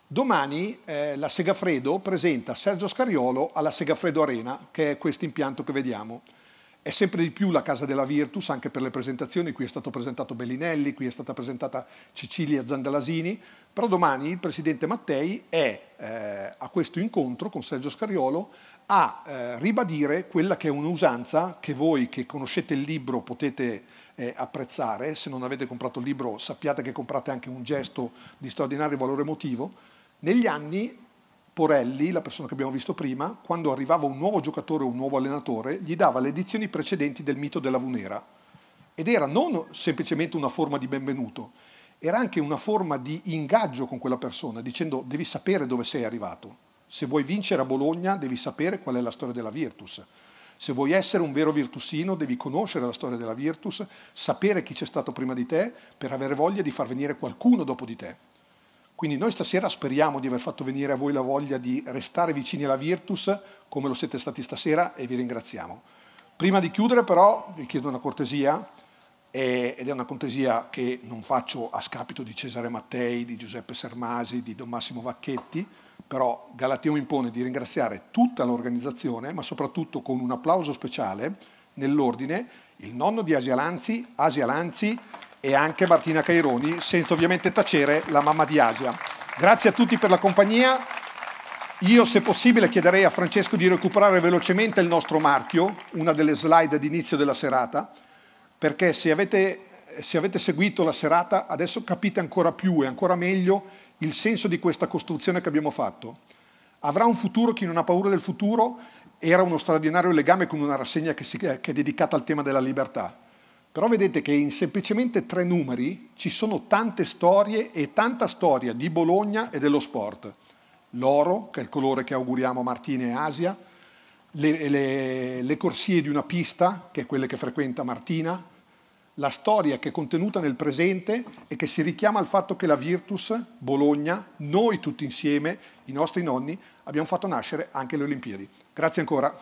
Domani eh, la Segafredo presenta Sergio Scariolo alla Segafredo Arena, che è questo impianto che vediamo. È sempre di più la casa della Virtus, anche per le presentazioni, qui è stato presentato Bellinelli, qui è stata presentata Cecilia Zandalasini, però domani il Presidente Mattei è eh, a questo incontro con Sergio Scariolo a eh, ribadire quella che è un'usanza che voi che conoscete il libro potete eh, apprezzare, se non avete comprato il libro sappiate che comprate anche un gesto di straordinario valore emotivo, negli anni Porelli, la persona che abbiamo visto prima, quando arrivava un nuovo giocatore o un nuovo allenatore, gli dava le edizioni precedenti del mito della Vunera. Ed era non semplicemente una forma di benvenuto, era anche una forma di ingaggio con quella persona, dicendo devi sapere dove sei arrivato. Se vuoi vincere a Bologna devi sapere qual è la storia della Virtus. Se vuoi essere un vero virtusino devi conoscere la storia della Virtus, sapere chi c'è stato prima di te per avere voglia di far venire qualcuno dopo di te. Quindi noi stasera speriamo di aver fatto venire a voi la voglia di restare vicini alla Virtus come lo siete stati stasera e vi ringraziamo. Prima di chiudere però vi chiedo una cortesia ed è una cortesia che non faccio a scapito di Cesare Mattei, di Giuseppe Sermasi, di Don Massimo Vacchetti, però Galateo mi impone di ringraziare tutta l'organizzazione, ma soprattutto con un applauso speciale nell'ordine il nonno di Asia Lanzi, Asia Lanzi e anche Martina Caironi, senza ovviamente tacere la mamma di Asia. Grazie a tutti per la compagnia. Io, se possibile, chiederei a Francesco di recuperare velocemente il nostro marchio, una delle slide d'inizio della serata, perché se avete, se avete seguito la serata adesso capite ancora più e ancora meglio il senso di questa costruzione che abbiamo fatto. Avrà un futuro chi non ha paura del futuro, era uno straordinario legame con una rassegna che, si, che è dedicata al tema della libertà. Però vedete che in semplicemente tre numeri ci sono tante storie e tanta storia di Bologna e dello sport. L'oro, che è il colore che auguriamo a Martina e Asia, le, le, le corsie di una pista, che è quelle che frequenta Martina, la storia che è contenuta nel presente e che si richiama al fatto che la Virtus, Bologna, noi tutti insieme, i nostri nonni, abbiamo fatto nascere anche le Olimpiadi. Grazie ancora.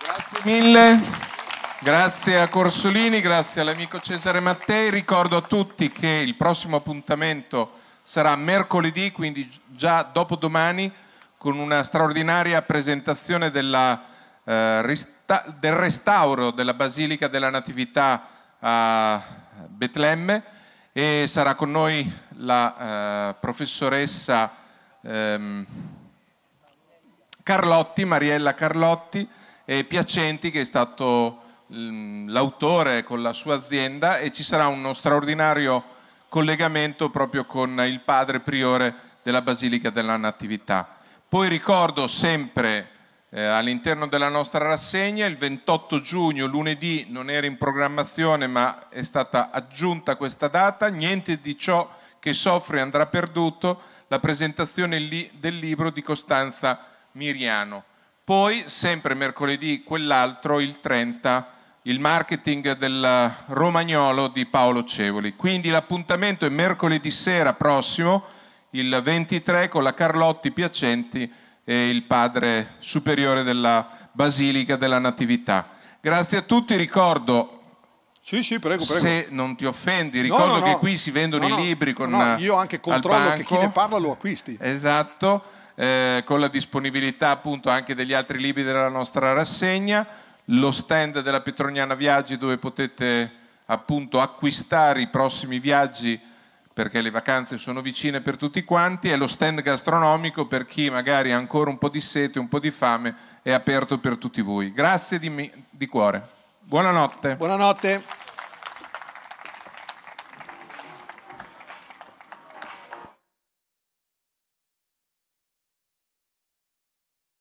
Grazie mille. Grazie a Corsolini, grazie all'amico Cesare Mattei. Ricordo a tutti che il prossimo appuntamento sarà mercoledì, quindi già dopodomani, con una straordinaria presentazione della, eh, resta- del restauro della Basilica della Natività a Betlemme e sarà con noi la eh, professoressa ehm, Carlotti, Mariella Carlotti e Piacenti che è stato l'autore con la sua azienda e ci sarà uno straordinario collegamento proprio con il padre priore della Basilica della Natività. Poi ricordo sempre eh, all'interno della nostra rassegna il 28 giugno, lunedì, non era in programmazione ma è stata aggiunta questa data, niente di ciò che soffre andrà perduto, la presentazione li del libro di Costanza Miriano. Poi, sempre mercoledì, quell'altro, il 30 il marketing del romagnolo di Paolo Cevoli. Quindi l'appuntamento è mercoledì sera prossimo, il 23, con la Carlotti Piacenti e il padre superiore della Basilica della Natività. Grazie a tutti, ricordo... Sì, sì, prego, prego. Se non ti offendi, ricordo no, no, no. che qui si vendono i libri con... No, io anche controllo che chi ne parla lo acquisti. Esatto, eh, con la disponibilità appunto anche degli altri libri della nostra rassegna lo stand della Petroniana Viaggi dove potete appunto acquistare i prossimi viaggi perché le vacanze sono vicine per tutti quanti e lo stand gastronomico per chi magari ha ancora un po' di sete, un po' di fame è aperto per tutti voi. Grazie di, di cuore. Buonanotte. Buonanotte.